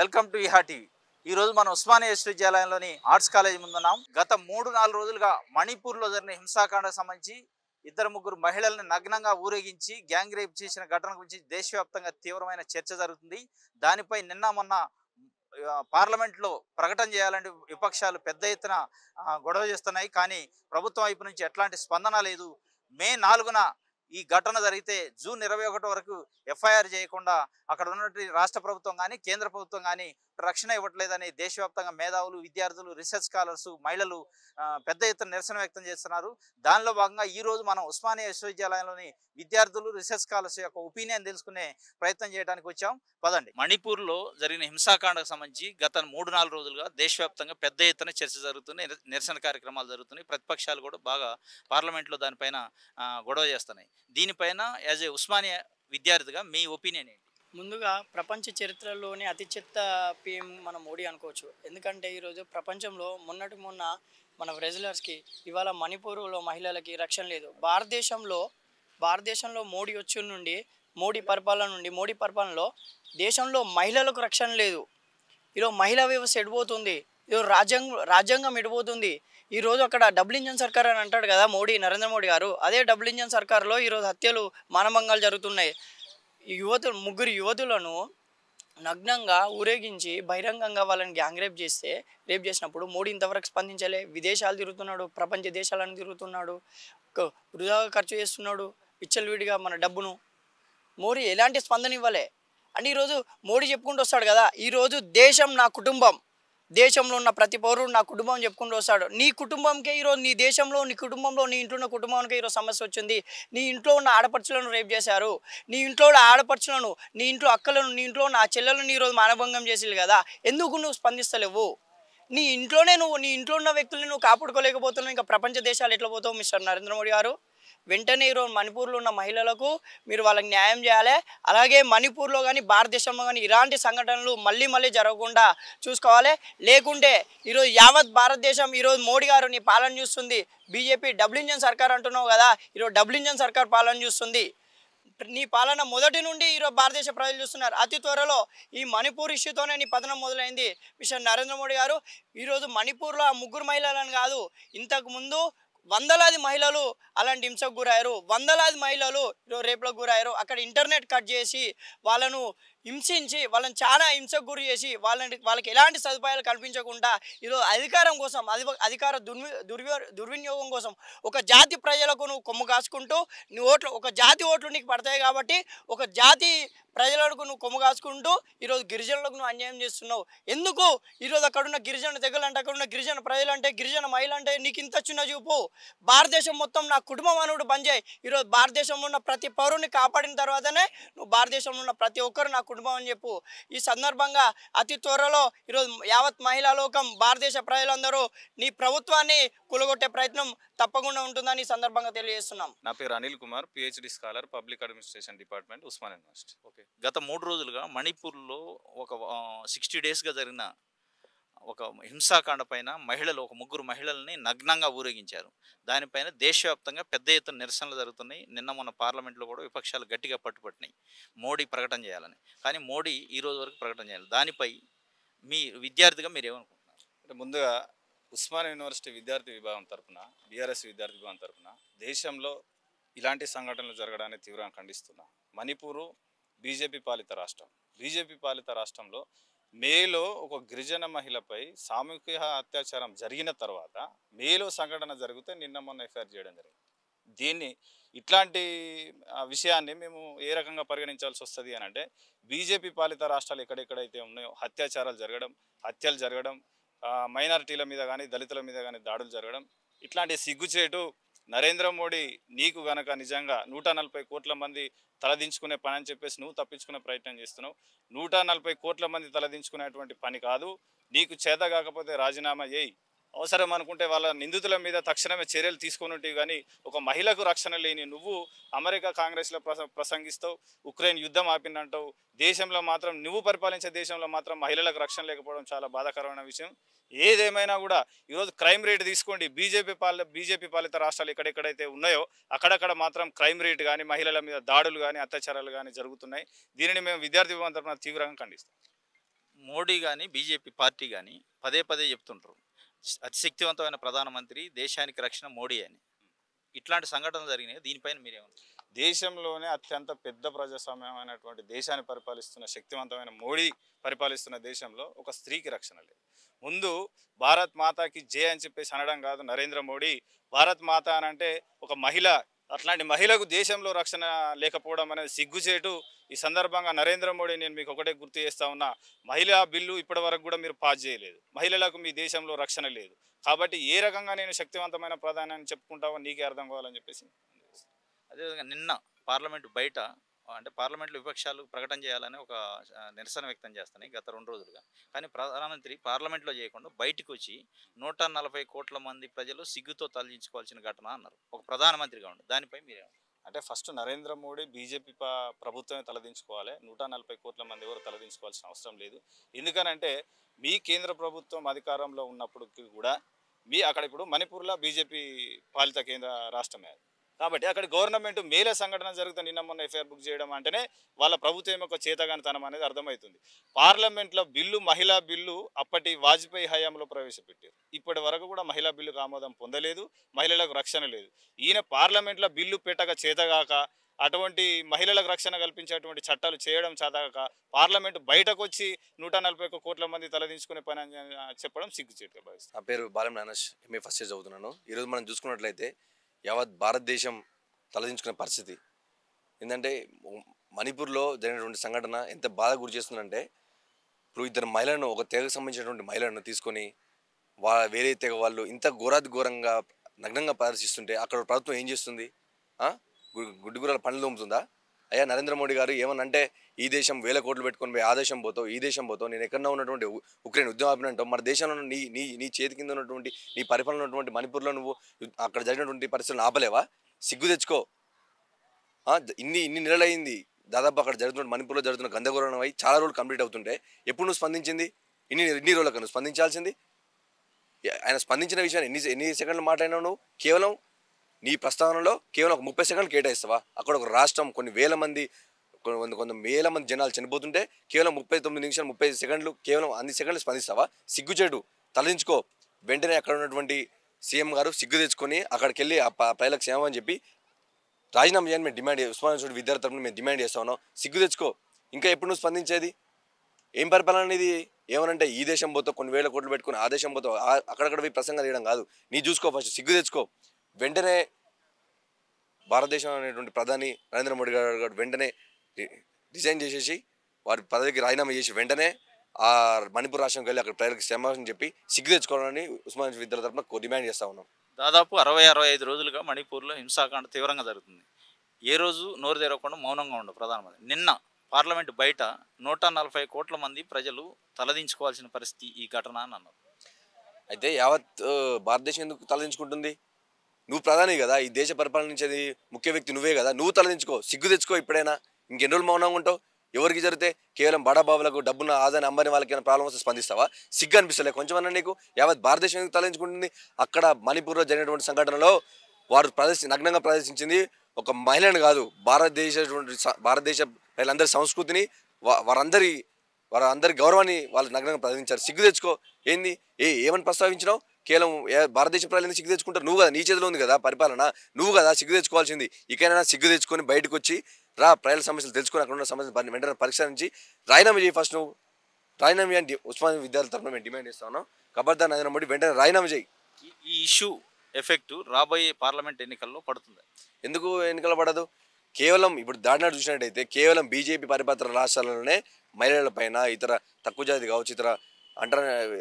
Welcome to ఈహా TV ఈరోజు మనం ఉస్మానియా విశ్వవిద్యాలయంలోని ఆర్ట్స్ కాలేజ్ ముందున్నాం గత మూడు నాలుగు రోజులుగా మణిపూర్లో జరిగిన హింసాకాండకు సంబంధించి ఇద్దరు ముగ్గురు మహిళల్ని నగ్నంగా ఊరేగించి గ్యాంగ్ రేప్ చేసిన ఘటన గురించి దేశవ్యాప్తంగా తీవ్రమైన చర్చ జరుగుతుంది దానిపై నిన్న మొన్న పార్లమెంట్లో ప్రకటన చేయాలంటే విపక్షాలు పెద్ద ఎత్తున గొడవ చేస్తున్నాయి కానీ ప్రభుత్వం వైపు నుంచి ఎట్లాంటి స్పందన లేదు మే నాలుగున ఈ ఘటన జరిగితే జూన్ ఇరవై ఒకటి వరకు ఎఫ్ఐఆర్ చేయకుండా అక్కడ ఉన్నటువంటి రాష్ట్ర ప్రభుత్వం కానీ కేంద్ర ప్రభుత్వం కానీ రక్షణ ఇవ్వట్లేదని దేశవ్యాప్తంగా మేధావులు విద్యార్థులు రీసెర్చ్ స్కాలర్స్ మహిళలు పెద్ద ఎత్తున నిరసన వ్యక్తం చేస్తున్నారు దానిలో భాగంగా ఈరోజు మనం ఉస్మానియా విశ్వవిద్యాలయంలోని విద్యార్థులు రీసెర్చ్ స్కాలర్స్ యొక్క ఒపీనియన్ తెలుసుకునే ప్రయత్నం చేయడానికి వచ్చాం పదండి మణిపూర్లో జరిగిన హింసాకాండకు సంబంధించి గత మూడు నాలుగు రోజులుగా దేశవ్యాప్తంగా పెద్ద ఎత్తున చర్చ జరుగుతుంది నిరసన కార్యక్రమాలు జరుగుతున్నాయి ప్రతిపక్షాలు కూడా బాగా పార్లమెంట్లో దానిపైన గొడవ చేస్తున్నాయి దీనిపైన యాజ్ ఏ ఉస్మానియా విద్యార్థిగా మీ ఒపీనియన్ ఏంటి ముందుగా ప్రపంచ చరిత్రలోనే అతి చెత్త పిఎం మన మోడీ అనుకోవచ్చు ఎందుకంటే ఈరోజు ప్రపంచంలో మొన్నటి మొన్న మన రెజ్యులర్స్కి ఇవాళ మణిపూర్లో మహిళలకి రక్షణ లేదు భారతదేశంలో భారతదేశంలో మోడీ వచ్చి నుండి మోడీ పరిపాలన నుండి మోడీ పరిపాలనలో దేశంలో మహిళలకు రక్షణ లేదు ఈరోజు మహిళా వ్యవస్థ ఎడిపోతుంది ఈరోజు రాజ్యాంగం రాజ్యాంగం ఎడిపోతుంది ఈరోజు అక్కడ డబుల్ ఇంజన్ సర్కార్ అని అంటాడు కదా మోడీ నరేంద్ర మోడీ గారు అదే డబుల్ ఇంజన్ సర్కార్లో ఈరోజు హత్యలు మానభంగాలు జరుగుతున్నాయి యువతులు ముగ్గురు యువతులను నగ్నంగా ఊరేగించి బహిరంగంగా వాళ్ళని గ్యాంగ్ రేప్ చేస్తే రేప్ చేసినప్పుడు మోడీ ఇంతవరకు స్పందించలే విదేశాలు తిరుగుతున్నాడు ప్రపంచ దేశాలను తిరుగుతున్నాడు వృధాగా ఖర్చు చేస్తున్నాడు విచ్చలవిడిగా మన డబ్బును మోడీ ఎలాంటి స్పందన ఇవ్వలే అంటే ఈరోజు మోడీ చెప్పుకుంటూ వస్తాడు కదా ఈరోజు దేశం నా కుటుంబం దేశంలో ఉన్న ప్రతి పౌరుడు నా కుటుంబం చెప్పుకుంటూ వస్తాడు నీ కుటుంబంకే ఈరోజు నీ దేశంలో నీ కుటుంబంలో నీ ఇంట్లో ఉన్న కుటుంబానికి ఈరోజు సమస్య వచ్చింది నీ ఇంట్లో ఉన్న ఆడపడుచులను రేపు చేశారు నీ ఇంట్లో ఉన్న ఆడపడుచులను నీ ఇంట్లో అక్కలను నీ ఇంట్లో ఉన్న ఆ చెల్లెలను ఈరోజు మానభంగం చేసేది కదా ఎందుకు నువ్వు స్పందిస్తలేవు నీ ఇంట్లోనే నువ్వు నీ ఇంట్లో ఉన్న వ్యక్తుల్ని నువ్వు కాపాడుకోలేకపోతున్నావు ఇంకా ప్రపంచ దేశాలు ఎట్లా పోతావు మిస్టర్ నరేంద్ర మోడీ గారు వెంటనే ఈరోజు మణిపూర్లో ఉన్న మహిళలకు మీరు వాళ్ళకి న్యాయం చేయాలి అలాగే మణిపూర్లో కానీ భారతదేశంలో కానీ ఇలాంటి సంఘటనలు మళ్ళీ మళ్ళీ జరగకుండా చూసుకోవాలి లేకుంటే ఈరోజు యావత్ భారతదేశం ఈరోజు మోడీ గారు నీ పాలన చూస్తుంది బీజేపీ డబుల్ ఇంజన్ సర్కార్ అంటున్నావు కదా ఈరోజు డబుల్ ఇంజన్ సర్కార్ పాలన చూస్తుంది నీ పాలన మొదటి నుండి ఈరోజు భారతదేశ ప్రజలు చూస్తున్నారు అతి త్వరలో ఈ మణిపూర్ ఇష్యూతోనే నీ పతనం మొదలైంది మిస్టర్ నరేంద్ర మోడీ గారు ఈరోజు మణిపూర్లో ఆ ముగ్గురు మహిళలను కాదు ఇంతకుముందు వందలాది మహిళలు అలాంటి హింసకు గురయ్యారు వందలాది మహిళలు రేపులకు గురయ్యారు అక్కడ ఇంటర్నెట్ కట్ చేసి వాళ్ళను హింసించి వాళ్ళని చాలా హింసకు గురి చేసి వాళ్ళని వాళ్ళకి ఎలాంటి సదుపాయాలు కల్పించకుండా ఈరోజు అధికారం కోసం అధి అధికార దుర్వి దుర్వినియోగం కోసం ఒక జాతి ప్రజలకు నువ్వు కొమ్ము కాసుకుంటూ నీ ఓట్లు ఒక జాతి ఓట్లు నీకు పడతాయి కాబట్టి ఒక జాతి ప్రజలకు నువ్వు కొమ్ము కాసుకుంటూ ఈరోజు గిరిజనులకు నువ్వు అన్యాయం చేస్తున్నావు ఎందుకు ఈరోజు అక్కడున్న గిరిజన తెగలు అంటే అక్కడున్న గిరిజన ప్రజలు అంటే గిరిజన మహిళ అంటే నీకు ఇంత చిన్న చూపు భారతదేశం మొత్తం నా కుటుంబం అనుడు పనిచేయి ఈరోజు భారతదేశంలో ఉన్న ప్రతి పౌరుని కాపాడిన తర్వాతనే నువ్వు భారతదేశంలో ఉన్న ప్రతి ఒక్కరు నాకు కుటుంబం అని చెప్పు ఈ సందర్భంగా అతి త్వరలో ఈరోజు యావత్ మహిళా లోకం భారతదేశ ప్రజలందరూ నీ ప్రభుత్వాన్ని కూలగొట్టే ప్రయత్నం తప్పకుండా ఉంటుందని సందర్భంగా తెలియజేస్తున్నాం నా పేరు Anil Kumar PhD scholar public administration department Osman university okay గత మూడు రోజులుగా మణిపూర్లో ఒక సిక్స్టీ డేస్గా జరిగిన ఒక హింసాకాండ పైన మహిళలు ఒక ముగ్గురు మహిళల్ని నగ్నంగా ఊరేగించారు దానిపైన దేశవ్యాప్తంగా పెద్ద ఎత్తున నిరసనలు జరుగుతున్నాయి నిన్న మొన్న పార్లమెంట్లో కూడా విపక్షాలు గట్టిగా పట్టుపట్టినాయి మోడీ ప్రకటన చేయాలని కానీ మోడీ ఈ రోజు వరకు ప్రకటన చేయాలి దానిపై మీ విద్యార్థిగా మీరు ఏమనుకుంటున్నారు అంటే ముందుగా ఉస్మాన్ యూనివర్సిటీ విద్యార్థి విభాగం తరఫున బీఆర్ఎస్ విద్యార్థి విభాగం తరఫున దేశంలో ఇలాంటి సంఘటనలు జరగడాన్ని తీవ్రంగా ఖండిస్తున్నా మణిపూరు బీజేపీ పాలిత రాష్ట్రం బీజేపీ పాలిత రాష్ట్రంలో మేలో ఒక గిరిజన మహిళపై సామూహిక అత్యాచారం జరిగిన తర్వాత మేలో సంఘటన జరిగితే నిన్న మొన్న ఎఫ్ఐఆర్ చేయడం జరిగింది దీన్ని ఇట్లాంటి విషయాన్ని మేము ఏ రకంగా పరిగణించాల్సి వస్తుంది అని అంటే బీజేపీ పాలిత రాష్ట్రాలు ఎక్కడెక్కడైతే ఉన్నాయో అత్యాచారాలు జరగడం హత్యలు జరగడం మైనారిటీల మీద కానీ దళితుల మీద కానీ దాడులు జరగడం ఇట్లాంటి సిగ్గుచేటు నరేంద్ర మోడీ నీకు గనక నిజంగా నూట నలభై కోట్ల మంది తలదించుకునే పని అని చెప్పేసి నువ్వు తప్పించుకునే ప్రయత్నం చేస్తున్నావు నూట నలభై కోట్ల మంది తలదించుకునేటువంటి పని కాదు నీకు చేత కాకపోతే రాజీనామా చేయి అవసరం అనుకుంటే వాళ్ళ నిందితుల మీద తక్షణమే చర్యలు తీసుకున్నట్టు కానీ ఒక మహిళకు రక్షణ లేని నువ్వు అమెరికా కాంగ్రెస్లో ప్రసంగిస్తావు ఉక్రెయిన్ యుద్ధం ఆపిందంటావు దేశంలో మాత్రం నువ్వు పరిపాలించే దేశంలో మాత్రం మహిళలకు రక్షణ లేకపోవడం చాలా బాధాకరమైన విషయం ఏదేమైనా కూడా ఈరోజు క్రైమ్ రేట్ తీసుకోండి బీజేపీ పాల బీజేపీ పాలిత రాష్ట్రాలు ఎక్కడెక్కడైతే ఉన్నాయో అక్కడక్కడ మాత్రం క్రైమ్ రేట్ కానీ మహిళల మీద దాడులు కానీ అత్యాచారాలు కానీ జరుగుతున్నాయి దీనిని మేము విద్యార్థి భవన తరఫున తీవ్రంగా ఖండిస్తాం మోడీ కానీ బీజేపీ పార్టీ కానీ పదే పదే చెప్తుంటారు అతిశక్తివంతమైన ప్రధానమంత్రి దేశానికి రక్షణ మోడీ అని ఇట్లాంటి సంఘటన జరిగినాయి దీనిపైన మీరేమంటారు దేశంలోనే అత్యంత పెద్ద ప్రజాస్వామ్యమైనటువంటి దేశాన్ని పరిపాలిస్తున్న శక్తివంతమైన మోడీ పరిపాలిస్తున్న దేశంలో ఒక స్త్రీకి రక్షణ లేదు ముందు భారత్ మాతాకి జే అని చెప్పేసి అనడం కాదు నరేంద్ర మోడీ భారత్ మాత అనంటే ఒక మహిళ అట్లాంటి మహిళకు దేశంలో రక్షణ లేకపోవడం అనేది సిగ్గుచేటు ఈ సందర్భంగా నరేంద్ర మోడీ నేను మీకు ఒకటే గుర్తు చేస్తా ఉన్నా మహిళా బిల్లు ఇప్పటి వరకు కూడా మీరు పాస్ చేయలేదు మహిళలకు మీ దేశంలో రక్షణ లేదు కాబట్టి ఏ రకంగా నేను శక్తివంతమైన ప్రధానాన్ని చెప్పుకుంటావో నీకే అర్థం కావాలని చెప్పేసి అదేవిధంగా నిన్న పార్లమెంట్ బయట అంటే పార్లమెంట్లో విపక్షాలు ప్రకటన చేయాలని ఒక నిరసన వ్యక్తం చేస్తున్నాయి గత రెండు రోజులుగా కానీ ప్రధానమంత్రి పార్లమెంట్లో చేయకుండా బయటకు వచ్చి నూట నలభై కోట్ల మంది ప్రజలు సిగ్గుతో తలదించుకోవాల్సిన ఘటన అన్నారు ఒక ప్రధానమంత్రిగా ఉండి దానిపై మీరేమంటారు అంటే ఫస్ట్ నరేంద్ర మోడీ బీజేపీ ప్రభుత్వమే తలదించుకోవాలి నూట నలభై కోట్ల మంది ఎవరు తలదించుకోవాల్సిన అవసరం లేదు ఎందుకనంటే మీ కేంద్ర ప్రభుత్వం అధికారంలో ఉన్నప్పటికీ కూడా మీ అక్కడ ఇప్పుడు మణిపూర్లో బీజేపీ పాలిత కేంద్ర రాష్ట్రమే కాబట్టి అక్కడ గవర్నమెంట్ మేలే సంఘటన జరుగుతుంది నిన్న మొన్న ఎఫ్ఐఆర్ బుక్ చేయడం అంటేనే వాళ్ళ ప్రభుత్వం యొక్క చేతగానితనం అనేది అర్థమవుతుంది పార్లమెంట్లో బిల్లు మహిళా బిల్లు అప్పటి వాజ్పేయి హయాంలో ప్రవేశపెట్టారు ఇప్పటి వరకు కూడా మహిళా బిల్లుకు ఆమోదం పొందలేదు మహిళలకు రక్షణ లేదు ఈయన పార్లమెంట్లో బిల్లు పెట్టక చేతగాక అటువంటి మహిళలకు రక్షణ కల్పించేటువంటి చట్టాలు చేయడం చదవక పార్లమెంట్ బయటకు వచ్చి నూట నలభై ఒక్క కోట్ల మంది తలదించుకునే పని అని చెప్పడం సిగ్గుచేటుగా భావిస్తాను నా పేరు బాలం నానష్ ఎంఏ ఫస్ట్ ఇయర్ చదువుతున్నాను ఈరోజు మనం చూసుకున్నట్లయితే యావత్ భారతదేశం తలదించుకునే పరిస్థితి ఏంటంటే మణిపూర్లో జరిగినటువంటి సంఘటన ఎంత బాధ గురి చేస్తుందంటే ఇప్పుడు ఇద్దరు మహిళలను ఒక తెగకు సంబంధించినటువంటి మహిళలను తీసుకొని వా వేరే తెగ వాళ్ళు ఇంత ఘోరాతి ఘోరంగా నగ్నంగా ప్రదర్శిస్తుంటే అక్కడ ప్రభుత్వం ఏం చేస్తుంది గుడ్డిగురాల పనులు తోముతుందా అయ్యా నరేంద్ర మోడీ గారు అంటే ఈ దేశం వేల కోట్లు పెట్టుకొని పోయి ఆ దేశం పోతావు ఈ దేశం పోతావు నేను ఎక్కడన్నా ఉన్నటువంటి ఉక్రెయిన్ యుద్ధం ఆపినంటావు మన దేశంలో నీ నీ నీ చేతి కింద ఉన్నటువంటి నీ పరిపాలన ఉన్నటువంటి మణిపూర్లో నువ్వు అక్కడ జరిగినటువంటి పరిస్థితులను ఆపలేవా సిగ్గు తెచ్చుకో ఇన్ని ఇన్ని నెలలైంది దాదాపు అక్కడ జరుగుతున్న మణిపూర్లో జరుగుతున్న గందగోళం అయి చాలా రోజులు కంప్లీట్ అవుతుంటే ఎప్పుడు నువ్వు స్పందించింది ఇన్ని ఇన్ని రోజులకు నువ్వు స్పందించాల్సింది ఆయన స్పందించిన విషయాన్ని ఎన్ని ఎన్ని సెకండ్లు మాట్లాడినావు నువ్వు కేవలం నీ ప్రస్తావనలో కేవలం ఒక ముప్పై సెకండ్లు కేటాయిస్తావా అక్కడ ఒక రాష్ట్రం కొన్ని వేల మంది కొంత కొంత వేల మంది జనాలు చనిపోతుంటే కేవలం ముప్పై తొమ్మిది నిమిషాలు ముప్పై సెకండ్లు కేవలం అన్ని సెకండ్లు స్పందిస్తావా సిగ్గుచేటు తలదించుకో వెంటనే అక్కడ ఉన్నటువంటి సీఎం గారు సిగ్గు తెచ్చుకొని అక్కడికి వెళ్ళి ఆ ప్రజలకు క్షేమం అని చెప్పి రాజీనామా చేయాలని మేము డిమాండ్ ఉస్మానియా విద్యార్థి తరఫున మేము డిమాండ్ చేస్తా ఉన్నాం సిగ్గు తెచ్చుకో ఇంకా ఎప్పుడు నువ్వు స్పందించేది ఏం పరిపాలన అనేది ఏమనంటే ఈ దేశం పోతే కొన్ని వేల కోట్లు పెట్టుకుని ఆ దేశం పోతే అక్కడక్కడ పోయి ప్రసంగం తీయడం కాదు నీ చూసుకో ఫస్ట్ సిగ్గు తెచ్చుకో వెంటనే భారతదేశం అనేటువంటి ప్రధాని నరేంద్ర మోడీ గారు వెంటనే డిజైన్ చేసేసి వారి పదవికి రాజీనామా చేసి వెంటనే ఆ మణిపూర్ రాష్ట్రంకి వెళ్ళి అక్కడ ప్రజలకు సమావేశం చెప్పి సిగ్గు తెచ్చుకోవాలని ఉస్మాన్ విద్యార్థుల తరఫున డిమాండ్ చేస్తూ ఉన్నాం దాదాపు అరవై అరవై ఐదు రోజులుగా మణిపూర్లో హింసాకాండ తీవ్రంగా జరుగుతుంది ఏ రోజు నోరు తెరవకుండా మౌనంగా ఉండవు ప్రధానమంత్రి నిన్న పార్లమెంట్ బయట నూట నలభై కోట్ల మంది ప్రజలు తలదించుకోవాల్సిన పరిస్థితి ఈ ఘటన అని అన్నారు అయితే యావత్ భారతదేశం ఎందుకు తలదించుకుంటుంది నువ్వు ప్రధాని కదా ఈ దేశ పరిపాలించేది ముఖ్య వ్యక్తి నువ్వే కదా నువ్వు తలదించుకో సిగ్గు తెచ్చుకో ఇప్పుడైనా ఇంకెన్ని రోజులు మౌనంగా ఉంటావు ఎవరికి జరిగితే కేవలం బడాబాబులకు డబ్బున్న ఆదాని అమ్మని వాళ్ళకి ప్రాబ్లం వస్తే స్పందిస్తావా సిగ్గు అనిపిస్తలే కొంచెమన్నా నీకు యావత్ భారతదేశం తలంచుకుంటుంది అక్కడ మణిపూర్లో జరిగినటువంటి సంఘటనలో వారు ప్రదర్శి నగ్నంగా ప్రదర్శించింది ఒక మహిళను కాదు భారతదేశ భారతదేశ మహిళలందరి సంస్కృతిని వారందరి వారందరి గౌరవాన్ని వాళ్ళు నగ్నంగా ప్రదర్శించారు సిగ్గు తెచ్చుకో ఏంది ఏ ఏమని ప్రస్తావించినావు కేవలం భారతదేశ ప్రజలు సిగ్గు తెచ్చుకుంటారు నువ్వు కదా నీ చేతిలో ఉంది కదా పరిపాలన నువ్వు కదా సిగ్గు తెచ్చుకోవాల్సింది ఇకైనా సిగ్గు తెచ్చుకొని బయటకు వచ్చి రా ప్రజల సమస్యలు తెలుసుకుని అక్కడ ఉన్న సమస్యలు వెంటనే పరిష్కరించి రాయినామా చేయి ఫస్ట్ నువ్వు రాయినామా అంటే ఉస్మానియా విద్యార్థుల తరఫున మేము డిమాండ్ ఉన్నాం ఖబర్దార్ నరేంద్ర మోడీ వెంటనే రాయినామా చేయి ఈ ఇష్యూ ఎఫెక్ట్ రాబోయే పార్లమెంట్ ఎన్నికల్లో పడుతుంది ఎందుకు ఎన్నికల్లో పడదు కేవలం ఇప్పుడు దాడినాడు చూసినట్టయితే కేవలం బీజేపీ పరిపాత్ర రాష్ట్రాలలోనే మహిళలపైన ఇతర తక్కువ జాతి కావచ్చు ఇతర అండర్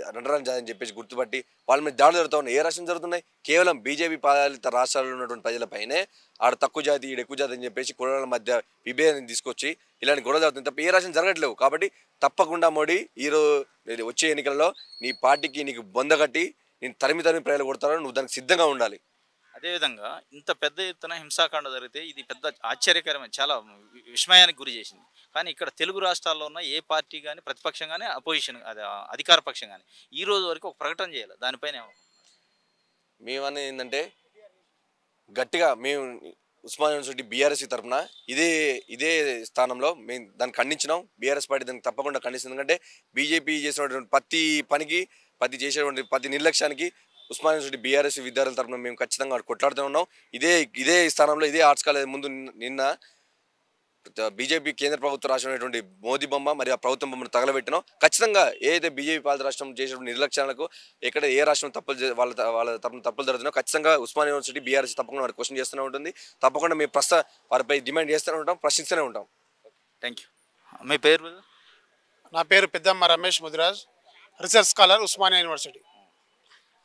అంటరాని జాతి చెప్పేసి గుర్తుపట్టి వాళ్ళ మీద దాడులు జరుగుతూ ఉన్నాయి ఏ రాష్ట్రం జరుగుతున్నాయి కేవలం బీజేపీ పాలిత రాష్ట్రాల్లో ఉన్నటువంటి ప్రజలపైనే ఆడ తక్కువ జాతి ఈడ ఎక్కువ జాతి అని చెప్పేసి కులాల మధ్య విభేదాన్ని తీసుకొచ్చి ఇలాంటి గొడవ జరుగుతుంది తప్ప ఏ రాష్ట్రం జరగట్లేవు కాబట్టి తప్పకుండా మోడీ ఈరోజు వచ్చే ఎన్నికల్లో నీ పార్టీకి నీకు బొందగట్టి నేను తరిమి తరిమి ప్రజలు కొడతాను నువ్వు దానికి సిద్ధంగా ఉండాలి అదేవిధంగా ఇంత పెద్ద ఎత్తున హింసాకాండ జరిగితే ఇది పెద్ద ఆశ్చర్యకరమైన చాలా విస్మయానికి గురి చేసింది కానీ ఇక్కడ తెలుగు రాష్ట్రాల్లో ఉన్న ఏ పార్టీ కానీ ప్రతిపక్షం కానీ అపోజిషన్ అది అధికార పక్షం కానీ ఈ రోజు వరకు ఒక ప్రకటన చేయాలి దానిపైన మేమని ఏంటంటే గట్టిగా మేము ఉస్మాన్ యూనివర్సిటీ బీఆర్ఎస్ తరఫున ఇదే ఇదే స్థానంలో మేము దాన్ని ఖండించినాం బీఆర్ఎస్ పార్టీ దానికి తప్పకుండా ఖండిస్తుంది ఎందుకంటే బీజేపీ చేసినటువంటి ప్రతి పనికి ప్రతి చేసేటువంటి ప్రతి నిర్లక్ష్యానికి ఉస్మాన్ యూనివర్సిటీ బీఆర్ఎస్ విద్యార్థుల తరఫున మేము ఖచ్చితంగా కొట్లాడుతూ ఉన్నాం ఇదే ఇదే స్థానంలో ఇదే ఆర్ట్స్ కాలేజ్ ముందు నిన్న బీజేపీ కేంద్ర ప్రభుత్వం రాసినటువంటి మోదీ బొమ్మ మరి ఆ ప్రభుత్వం బొమ్మను తగలబెట్టినాం ఖచ్చితంగా ఏదైతే బీజేపీ పాలిత రాష్ట్రం చేసిన నిర్లక్ష్యాలకు ఎక్కడ ఏ రాష్ట్రం తప్పులు వాళ్ళ వాళ్ళ తప్పులు తప్పులు జరుగుతున్నా ఖచ్చితంగా ఉస్మాన్ యూనివర్సిటీ బీఆర్ఎస్ తప్పకుండా వారి క్వశ్చన్ చేస్తూనే ఉంటుంది తప్పకుండా మేము ప్రస్తుత వారిపై డిమాండ్ చేస్తూనే ఉంటాం ప్రశ్నిస్తూనే ఉంటాం థ్యాంక్ యూ మీ పేరు నా పేరు Peddamma Ramesh Mudiraj research scholar Osmania university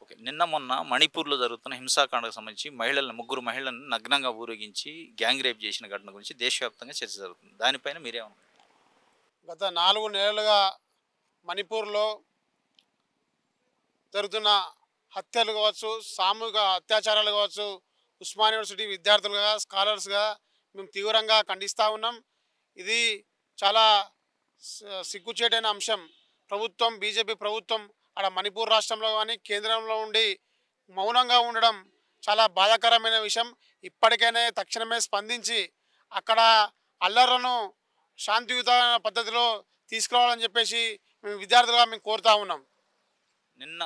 okay నిన్న మొన్న మణిపూర్లో జరుగుతున్న హింసాకాండకు సంబంధించి మహిళలను ముగ్గురు మహిళలను నగ్నంగా ఊరేగించి గ్యాంగ్ రేప్ చేసిన ఘటన గురించి దేశవ్యాప్తంగా చర్చ జరుగుతుంది దానిపైన మీరేమన్నా గత నాలుగు నెలలుగా మణిపూర్లో జరుగుతున్న హత్యలు కావచ్చు సామూహిక అత్యాచారాలు కావచ్చు ఉస్మాన్ యూనివర్సిటీ విద్యార్థులుగా స్కాలర్స్గా మేము తీవ్రంగా ఖండిస్తూ ఉన్నాం ఇది చాలా సిగ్గుచేటైన అంశం ప్రభుత్వం బీజేపీ ప్రభుత్వం అక్కడ మణిపూర్ రాష్ట్రంలో కానీ కేంద్రంలో ఉండి మౌనంగా ఉండడం చాలా బాధాకరమైన విషయం ఇప్పటికైనా తక్షణమే స్పందించి అక్కడ అల్లర్లను శాంతియుత పద్ధతిలో తీసుకురావాలని చెప్పేసి మేము విద్యార్థులుగా మేము కోరుతా ఉన్నాం నిన్న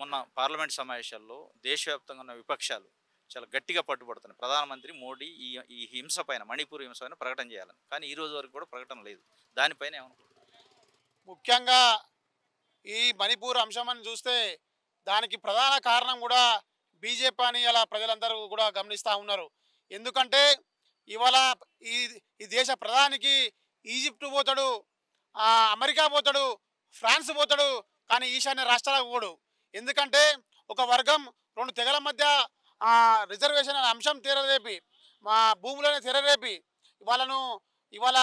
మొన్న పార్లమెంట్ సమావేశాల్లో దేశవ్యాప్తంగా ఉన్న విపక్షాలు చాలా గట్టిగా పట్టుబడుతున్నాయి ప్రధానమంత్రి మోడీ ఈ ఈ హింస పైన మణిపూర్ హింస పైన ప్రకటన చేయాలని కానీ ఈ రోజు వరకు కూడా ప్రకటన లేదు దానిపైన ఏమన్నా ముఖ్యంగా ఈ మణిపూర్ అంశం అని చూస్తే దానికి ప్రధాన కారణం కూడా బీజేపీ అని అలా ప్రజలందరూ కూడా గమనిస్తూ ఉన్నారు ఎందుకంటే ఇవాళ ఈ ఈ దేశ ప్రధానికి ఈజిప్ట్ పోతాడు అమెరికా పోతాడు ఫ్రాన్స్ పోతాడు కానీ ఈశాన్య రాష్ట్రాలకు పోడు ఎందుకంటే ఒక వర్గం రెండు తెగల మధ్య రిజర్వేషన్ అనే అంశం తీరరేపి మా భూములనే తీరరేపి ఇవాళను ఇవాళ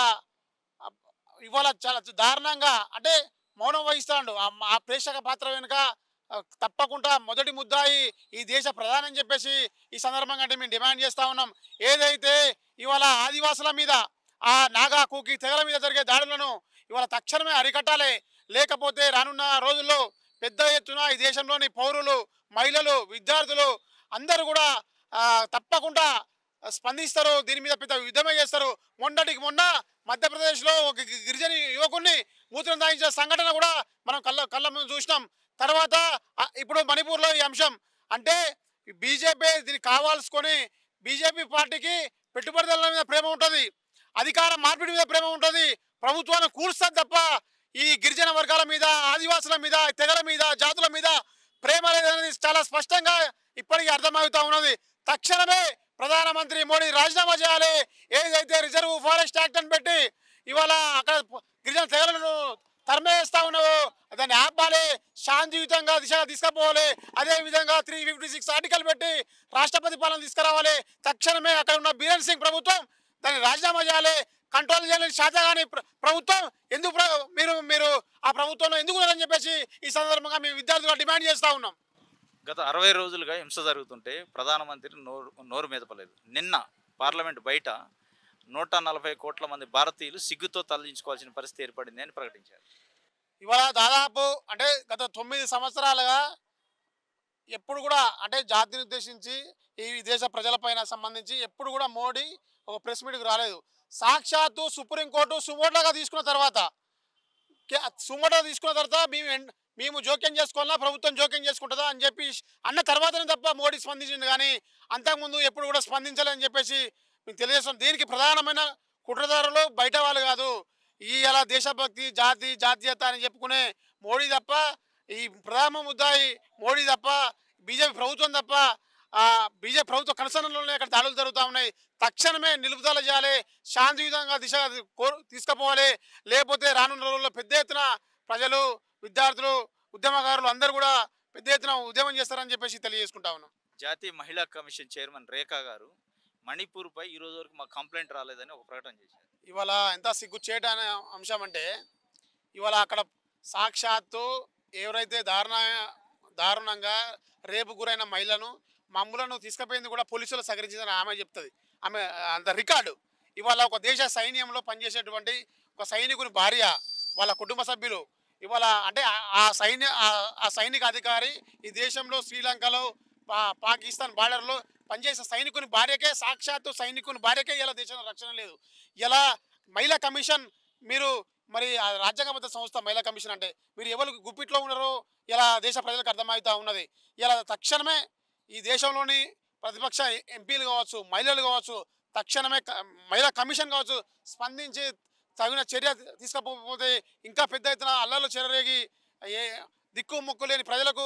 ఇవాళ చాలా దారుణంగా అంటే మౌనం వహిస్తాడు ఆ ప్రేక్షక పాత్ర వెనుక తప్పకుండా మొదటి ముద్దాయి ఈ దేశ ప్రధానని చెప్పేసి ఈ సందర్భంగా అంటే మేము డిమాండ్ చేస్తూ ఉన్నాం ఏదైతే ఇవాళ ఆదివాసుల మీద ఆ నాగా కూకి తెగల మీద జరిగే దాడులను ఇవాళ తక్షణమే అరికట్టాలి లేకపోతే రానున్న రోజుల్లో పెద్ద ఎత్తున ఈ దేశంలోని పౌరులు మహిళలు విద్యార్థులు అందరూ కూడా తప్పకుండా స్పందిస్తారు దీని మీద పెద్ద యుద్ధమే చేస్తారు మొన్నటికి మొన్న మధ్యప్రదేశ్లో ఒక గిరిజన యువకుడిని మూత్రం దాయించిన సంఘటన కూడా మనం కళ్ళ కళ్ళ చూసినాం తర్వాత ఇప్పుడు మణిపూర్లో ఈ అంశం అంటే బీజేపీ దీన్ని కావాల్సుకొని బీజేపీ పార్టీకి పెట్టుబడిదారుల మీద ప్రేమ ఉంటుంది అధికార మార్పిడి మీద ప్రేమ ఉంటుంది ప్రభుత్వాన్ని కూర్స్తుంది తప్ప ఈ గిరిజన వర్గాల మీద ఆదివాసుల మీద తెగల మీద జాతుల మీద ప్రేమ లేదనేది చాలా స్పష్టంగా ఇప్పటికీ అర్థమవుతా ఉన్నది తక్షణమే ప్రధానమంత్రి మోడీ రాజీనామా చేయాలి ఏదైతే రిజర్వ్ ఫారెస్ట్ యాక్ట్ అని పెట్టి ఇవాళ అక్కడ గిరిజన తెగలను తరమేస్తా ఉన్నావు దాన్ని ఆపాలి శాంతియుతంగా దిశగా తీసుకుపోవాలి విధంగా త్రీ ఫిఫ్టీ సిక్స్ ఆర్టికల్ పెట్టి రాష్ట్రపతి పాలన తీసుకురావాలి తక్షణమే అక్కడ ఉన్న బీరన్ సింగ్ ప్రభుత్వం దాన్ని రాజీనామా చేయాలి కంట్రోల్ చేయాలని షాజాగాని ప్రభుత్వం ఎందుకు మీరు మీరు ఆ ప్రభుత్వంలో ఎందుకు ఉన్నారని చెప్పేసి ఈ సందర్భంగా మేము విద్యార్థులు డిమాండ్ చేస్తూ ఉన్నాం గత అరవై రోజులుగా హింస జరుగుతుంటే ప్రధానమంత్రి నోరు నోరు మీదపలేదు నిన్న పార్లమెంట్ బయట నూట నలభై కోట్ల మంది భారతీయులు సిగ్గుతో తరలించుకోవాల్సిన పరిస్థితి ఏర్పడింది అని ప్రకటించారు ఇవాళ దాదాపు అంటే గత తొమ్మిది సంవత్సరాలుగా ఎప్పుడు కూడా అంటే జాతిని ఉద్దేశించి ఈ దేశ ప్రజలపైన సంబంధించి ఎప్పుడు కూడా మోడీ ఒక ప్రెస్ మీట్కి రాలేదు సాక్షాత్తు సుప్రీంకోర్టు సుమోటగా తీసుకున్న తర్వాత సుమోటగా తీసుకున్న తర్వాత మేము మేము జోక్యం చేసుకోవాలా ప్రభుత్వం జోక్యం చేసుకుంటుందా అని చెప్పి అన్న తర్వాతనే తప్ప మోడీ స్పందించింది కానీ అంతకుముందు ఎప్పుడు కూడా స్పందించాలని చెప్పేసి మీకు తెలియజేస్తాం దీనికి ప్రధానమైన కుట్రదారులు బయట వాళ్ళు కాదు ఈ అలా దేశభక్తి జాతి జాతీయత అని చెప్పుకునే మోడీ తప్ప ఈ ప్రధాన ముద్దాయి మోడీ తప్ప బీజేపీ ప్రభుత్వం తప్ప బీజేపీ ప్రభుత్వ కనసనలోనే అక్కడ దాడులు జరుగుతూ ఉన్నాయి తక్షణమే నిలుపుదల చేయాలి శాంతియుతంగా దిశ తీసుకుపోవాలి లేకపోతే రానున్న రోజుల్లో పెద్ద ఎత్తున ప్రజలు విద్యార్థులు ఉద్యమకారులు అందరూ కూడా పెద్ద ఎత్తున ఉద్యమం చేస్తారని చెప్పేసి తెలియజేసుకుంటా ఉన్నాం జాతీయ మహిళా కమిషన్ చైర్మన్ రేఖా గారు మణిపూర్పై ఈ రోజు వరకు మాకు కంప్లైంట్ రాలేదని ఒక ప్రకటన చేశారు ఇవాళ ఎంత సిగ్గుచేట అనే అంశం అంటే ఇవాళ అక్కడ సాక్షాత్తు ఎవరైతే దారుణ దారుణంగా రేపు గురైన మహిళను మమ్ములను తీసుకుపోయింది కూడా పోలీసులు సహకరించిందని ఆమె చెప్తుంది ఆమె అంత రికార్డు ఇవాళ ఒక దేశ సైన్యంలో పనిచేసేటువంటి ఒక సైనికుని భార్య వాళ్ళ కుటుంబ సభ్యులు ఇవాళ అంటే ఆ సైన్య ఆ సైనిక అధికారి ఈ దేశంలో శ్రీలంకలో పాకిస్తాన్ బార్డర్లో పనిచేసే సైనికుని భార్యకే సాక్షాత్తు సైనికుని భార్యకే ఇలా దేశంలో రక్షణ లేదు ఇలా మహిళా కమిషన్ మీరు మరి రాజ్యాంగబద్ధ సంస్థ మహిళా కమిషన్ అంటే మీరు ఎవరు గుప్పిట్లో ఉన్నారో ఇలా దేశ ప్రజలకు అర్థమవుతూ ఉన్నది ఇలా తక్షణమే ఈ దేశంలోని ప్రతిపక్ష ఎంపీలు కావచ్చు మహిళలు కావచ్చు తక్షణమే మహిళా కమిషన్ కావచ్చు స్పందించి తగిన చర్య తీసుకపోతే ఇంకా పెద్ద ఎత్తున అల్లర్లు చెరరేగి ఏ దిక్కు ముక్కు లేని ప్రజలకు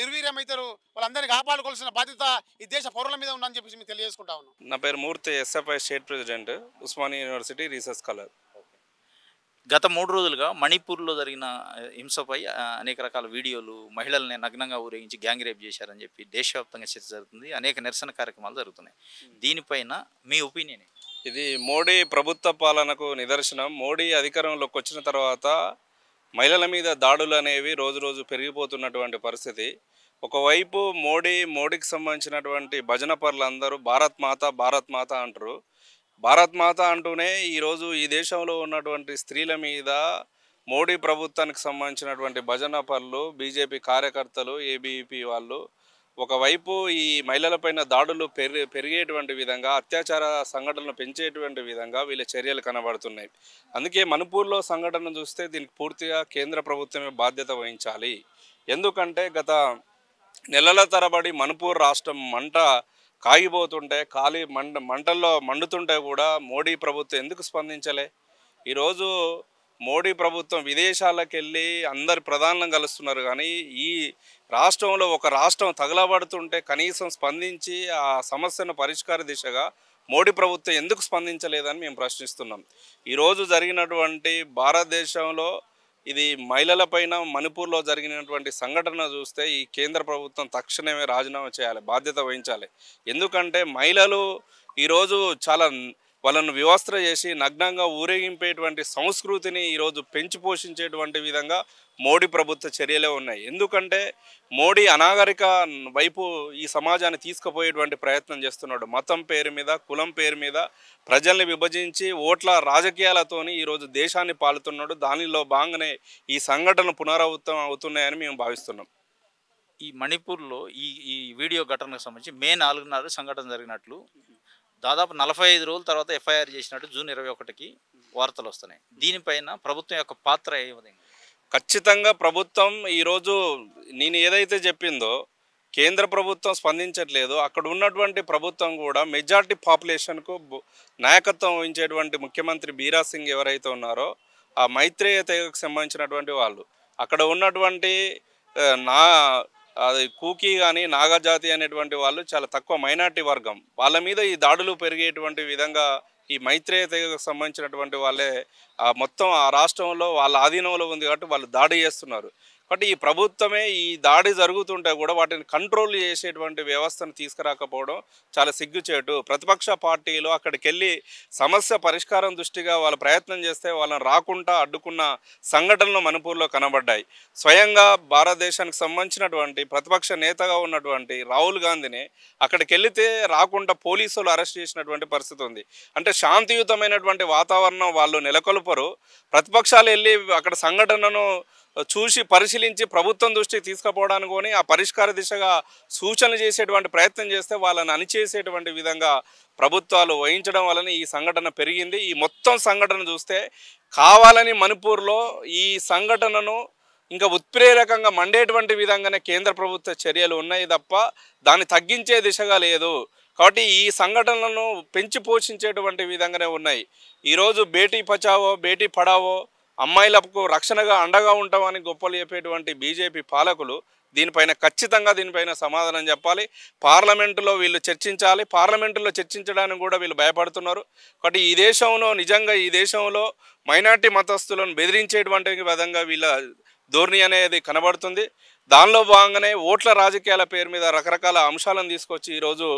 నిర్వీర్యమైతారు వాళ్ళందరినీ కాపాడుకోవాల్సిన బాధ్యత ఈ దేశ పౌరుల మీద ఉందని చెప్పేసి మేము తెలియజేసుకుంటా ఉన్నాం నా పేరు Murthy SFI state president Osmania university research scholar గత మూడు రోజులుగా మణిపూర్లో జరిగిన హింసపై అనేక రకాల వీడియోలు మహిళల్ని నగ్నంగా ఊరేగించి గ్యాంగ్ రేప్ చేశారని చెప్పి దేశవ్యాప్తంగా చర్చ జరుగుతుంది అనేక నిరసన కార్యక్రమాలు జరుగుతున్నాయి hmm. దీనిపైన మీ ఒపీనియన్ ఇది మోడీ ప్రభుత్వ పాలనకు నిదర్శనం మోడీ అధికారంలోకి వచ్చిన తర్వాత మహిళల మీద దాడులు అనేవి రోజు రోజు పెరిగిపోతున్నటువంటి పరిస్థితి ఒకవైపు మోడీ మోడీకి సంబంధించినటువంటి భజన పరులు అందరూ భారత్ మాత భారత్ మాత అంటారు భారత్ మాత అంటూనే ఈరోజు ఈ దేశంలో ఉన్నటువంటి స్త్రీల మీద మోడీ ప్రభుత్వానికి సంబంధించినటువంటి భజన పనులు బీజేపీ కార్యకర్తలు ఏబీఈపీ వాళ్ళు ఒకవైపు ఈ మహిళలపైన దాడులు పెరి పెరిగేటువంటి విధంగా అత్యాచార సంఘటనలు పెంచేటువంటి విధంగా వీళ్ళ చర్యలు కనబడుతున్నాయి అందుకే మణిపూర్లో సంఘటన చూస్తే దీనికి పూర్తిగా కేంద్ర ప్రభుత్వమే బాధ్యత వహించాలి ఎందుకంటే గత నెలల తరబడి మణిపూర్ రాష్ట్రం మంట కాగిపోతుంటే ఖాళీ మంట మంటల్లో మండుతుంటే కూడా మోడీ ప్రభుత్వం ఎందుకు స్పందించలే ఈరోజు మోడీ ప్రభుత్వం విదేశాలకు వెళ్ళి అందరు ప్రధానం కలుస్తున్నారు కానీ ఈ రాష్ట్రంలో ఒక రాష్ట్రం తగలబడుతుంటే కనీసం స్పందించి ఆ సమస్యను పరిష్కార దిశగా మోడీ ప్రభుత్వం ఎందుకు స్పందించలేదని మేము ప్రశ్నిస్తున్నాం ఈరోజు జరిగినటువంటి భారతదేశంలో ఇది మహిళలపైన మణిపూర్లో జరిగినటువంటి సంఘటన చూస్తే ఈ కేంద్ర ప్రభుత్వం తక్షణమే రాజీనామా చేయాలి బాధ్యత వహించాలి ఎందుకంటే మహిళలు ఈరోజు చాలా వాళ్ళను వివస్త్ర చేసి నగ్నంగా ఊరేగింపేటువంటి సంస్కృతిని ఈరోజు పెంచి పోషించేటువంటి విధంగా మోడీ ప్రభుత్వ చర్యలే ఉన్నాయి ఎందుకంటే మోడీ అనాగరిక వైపు ఈ సమాజాన్ని తీసుకుపోయేటువంటి ప్రయత్నం చేస్తున్నాడు మతం పేరు మీద కులం పేరు మీద ప్రజల్ని విభజించి ఓట్ల రాజకీయాలతోని ఈరోజు దేశాన్ని పాలుతున్నాడు దానిలో భాగంగానే ఈ సంఘటనలు పునరావృతం అవుతున్నాయని మేము భావిస్తున్నాం ఈ మణిపూర్లో ఈ ఈ వీడియో ఘటనకు సంబంధించి మే నాలుగున్నర సంఘటన జరిగినట్లు దాదాపు నలభై ఐదు రోజుల తర్వాత ఎఫ్ఐఆర్ చేసినట్టు జూన్ ఇరవై ఒకటికి వార్తలు వస్తున్నాయి దీనిపైన ప్రభుత్వం యొక్క పాత్ర ఏ విధంగా ఖచ్చితంగా ప్రభుత్వం ఈరోజు నేను ఏదైతే చెప్పిందో కేంద్ర ప్రభుత్వం స్పందించట్లేదు అక్కడ ఉన్నటువంటి ప్రభుత్వం కూడా మెజార్టీ పాపులేషన్కు నాయకత్వం వహించేటువంటి ముఖ్యమంత్రి బీరా సింగ్ ఎవరైతే ఉన్నారో ఆ మైత్రేయ తెగకు సంబంధించినటువంటి వాళ్ళు అక్కడ ఉన్నటువంటి నా అది కూకీ కానీ నాగజాతి అనేటువంటి వాళ్ళు చాలా తక్కువ మైనార్టీ వర్గం వాళ్ళ మీద ఈ దాడులు పెరిగేటువంటి విధంగా ఈ మైత్రేయ తెగకు సంబంధించినటువంటి వాళ్ళే మొత్తం ఆ రాష్ట్రంలో వాళ్ళ ఆధీనంలో ఉంది కాబట్టి వాళ్ళు దాడి చేస్తున్నారు బట్ ఈ ప్రభుత్వమే ఈ దాడి జరుగుతుంటే కూడా వాటిని కంట్రోల్ చేసేటువంటి వ్యవస్థను తీసుకురాకపోవడం చాలా సిగ్గుచేటు ప్రతిపక్ష పార్టీలు అక్కడికి వెళ్ళి సమస్య పరిష్కారం దృష్టిగా వాళ్ళు ప్రయత్నం చేస్తే వాళ్ళని రాకుండా అడ్డుకున్న సంఘటనలు మణిపూర్లో కనబడ్డాయి స్వయంగా భారతదేశానికి సంబంధించినటువంటి ప్రతిపక్ష నేతగా ఉన్నటువంటి రాహుల్ గాంధీని అక్కడికి వెళితే రాకుండా పోలీసులు అరెస్ట్ చేసినటువంటి పరిస్థితి ఉంది అంటే శాంతియుతమైనటువంటి వాతావరణం వాళ్ళు నెలకొల్పరు ప్రతిపక్షాలు వెళ్ళి అక్కడ సంఘటనను చూసి పరిశీలించి ప్రభుత్వం దృష్టికి తీసుకుపోవడానికి కానీ ఆ పరిష్కార దిశగా సూచనలు చేసేటువంటి ప్రయత్నం చేస్తే వాళ్ళని అణిచేసేటువంటి విధంగా ప్రభుత్వాలు వహించడం వలన ఈ సంఘటన పెరిగింది ఈ మొత్తం సంఘటన చూస్తే కావాలని మణిపూర్లో ఈ సంఘటనను ఇంకా ఉత్ప్రేరకంగా మండేటువంటి విధంగానే కేంద్ర ప్రభుత్వ చర్యలు ఉన్నాయి తప్ప దాన్ని తగ్గించే దిశగా లేదు కాబట్టి ఈ సంఘటనలను పెంచి పోషించేటువంటి విధంగానే ఉన్నాయి ఈరోజు బేటీ పచావో బేటీ పడావో అమ్మాయిలకు రక్షణగా అండగా ఉంటామని గొప్పలు చెప్పేటువంటి బీజేపీ పాలకులు దీనిపైన ఖచ్చితంగా దీనిపైన సమాధానం చెప్పాలి పార్లమెంటులో వీళ్ళు చర్చించాలి పార్లమెంటులో చర్చించడానికి కూడా వీళ్ళు భయపడుతున్నారు కాబట్టి ఈ దేశంలో నిజంగా ఈ దేశంలో మైనార్టీ మతస్థులను బెదిరించేటువంటి విధంగా వీళ్ళ ధోరణి అనేది కనబడుతుంది దానిలో భాగంగానే ఓట్ల రాజకీయాల పేరు మీద రకరకాల అంశాలను తీసుకొచ్చి ఈరోజు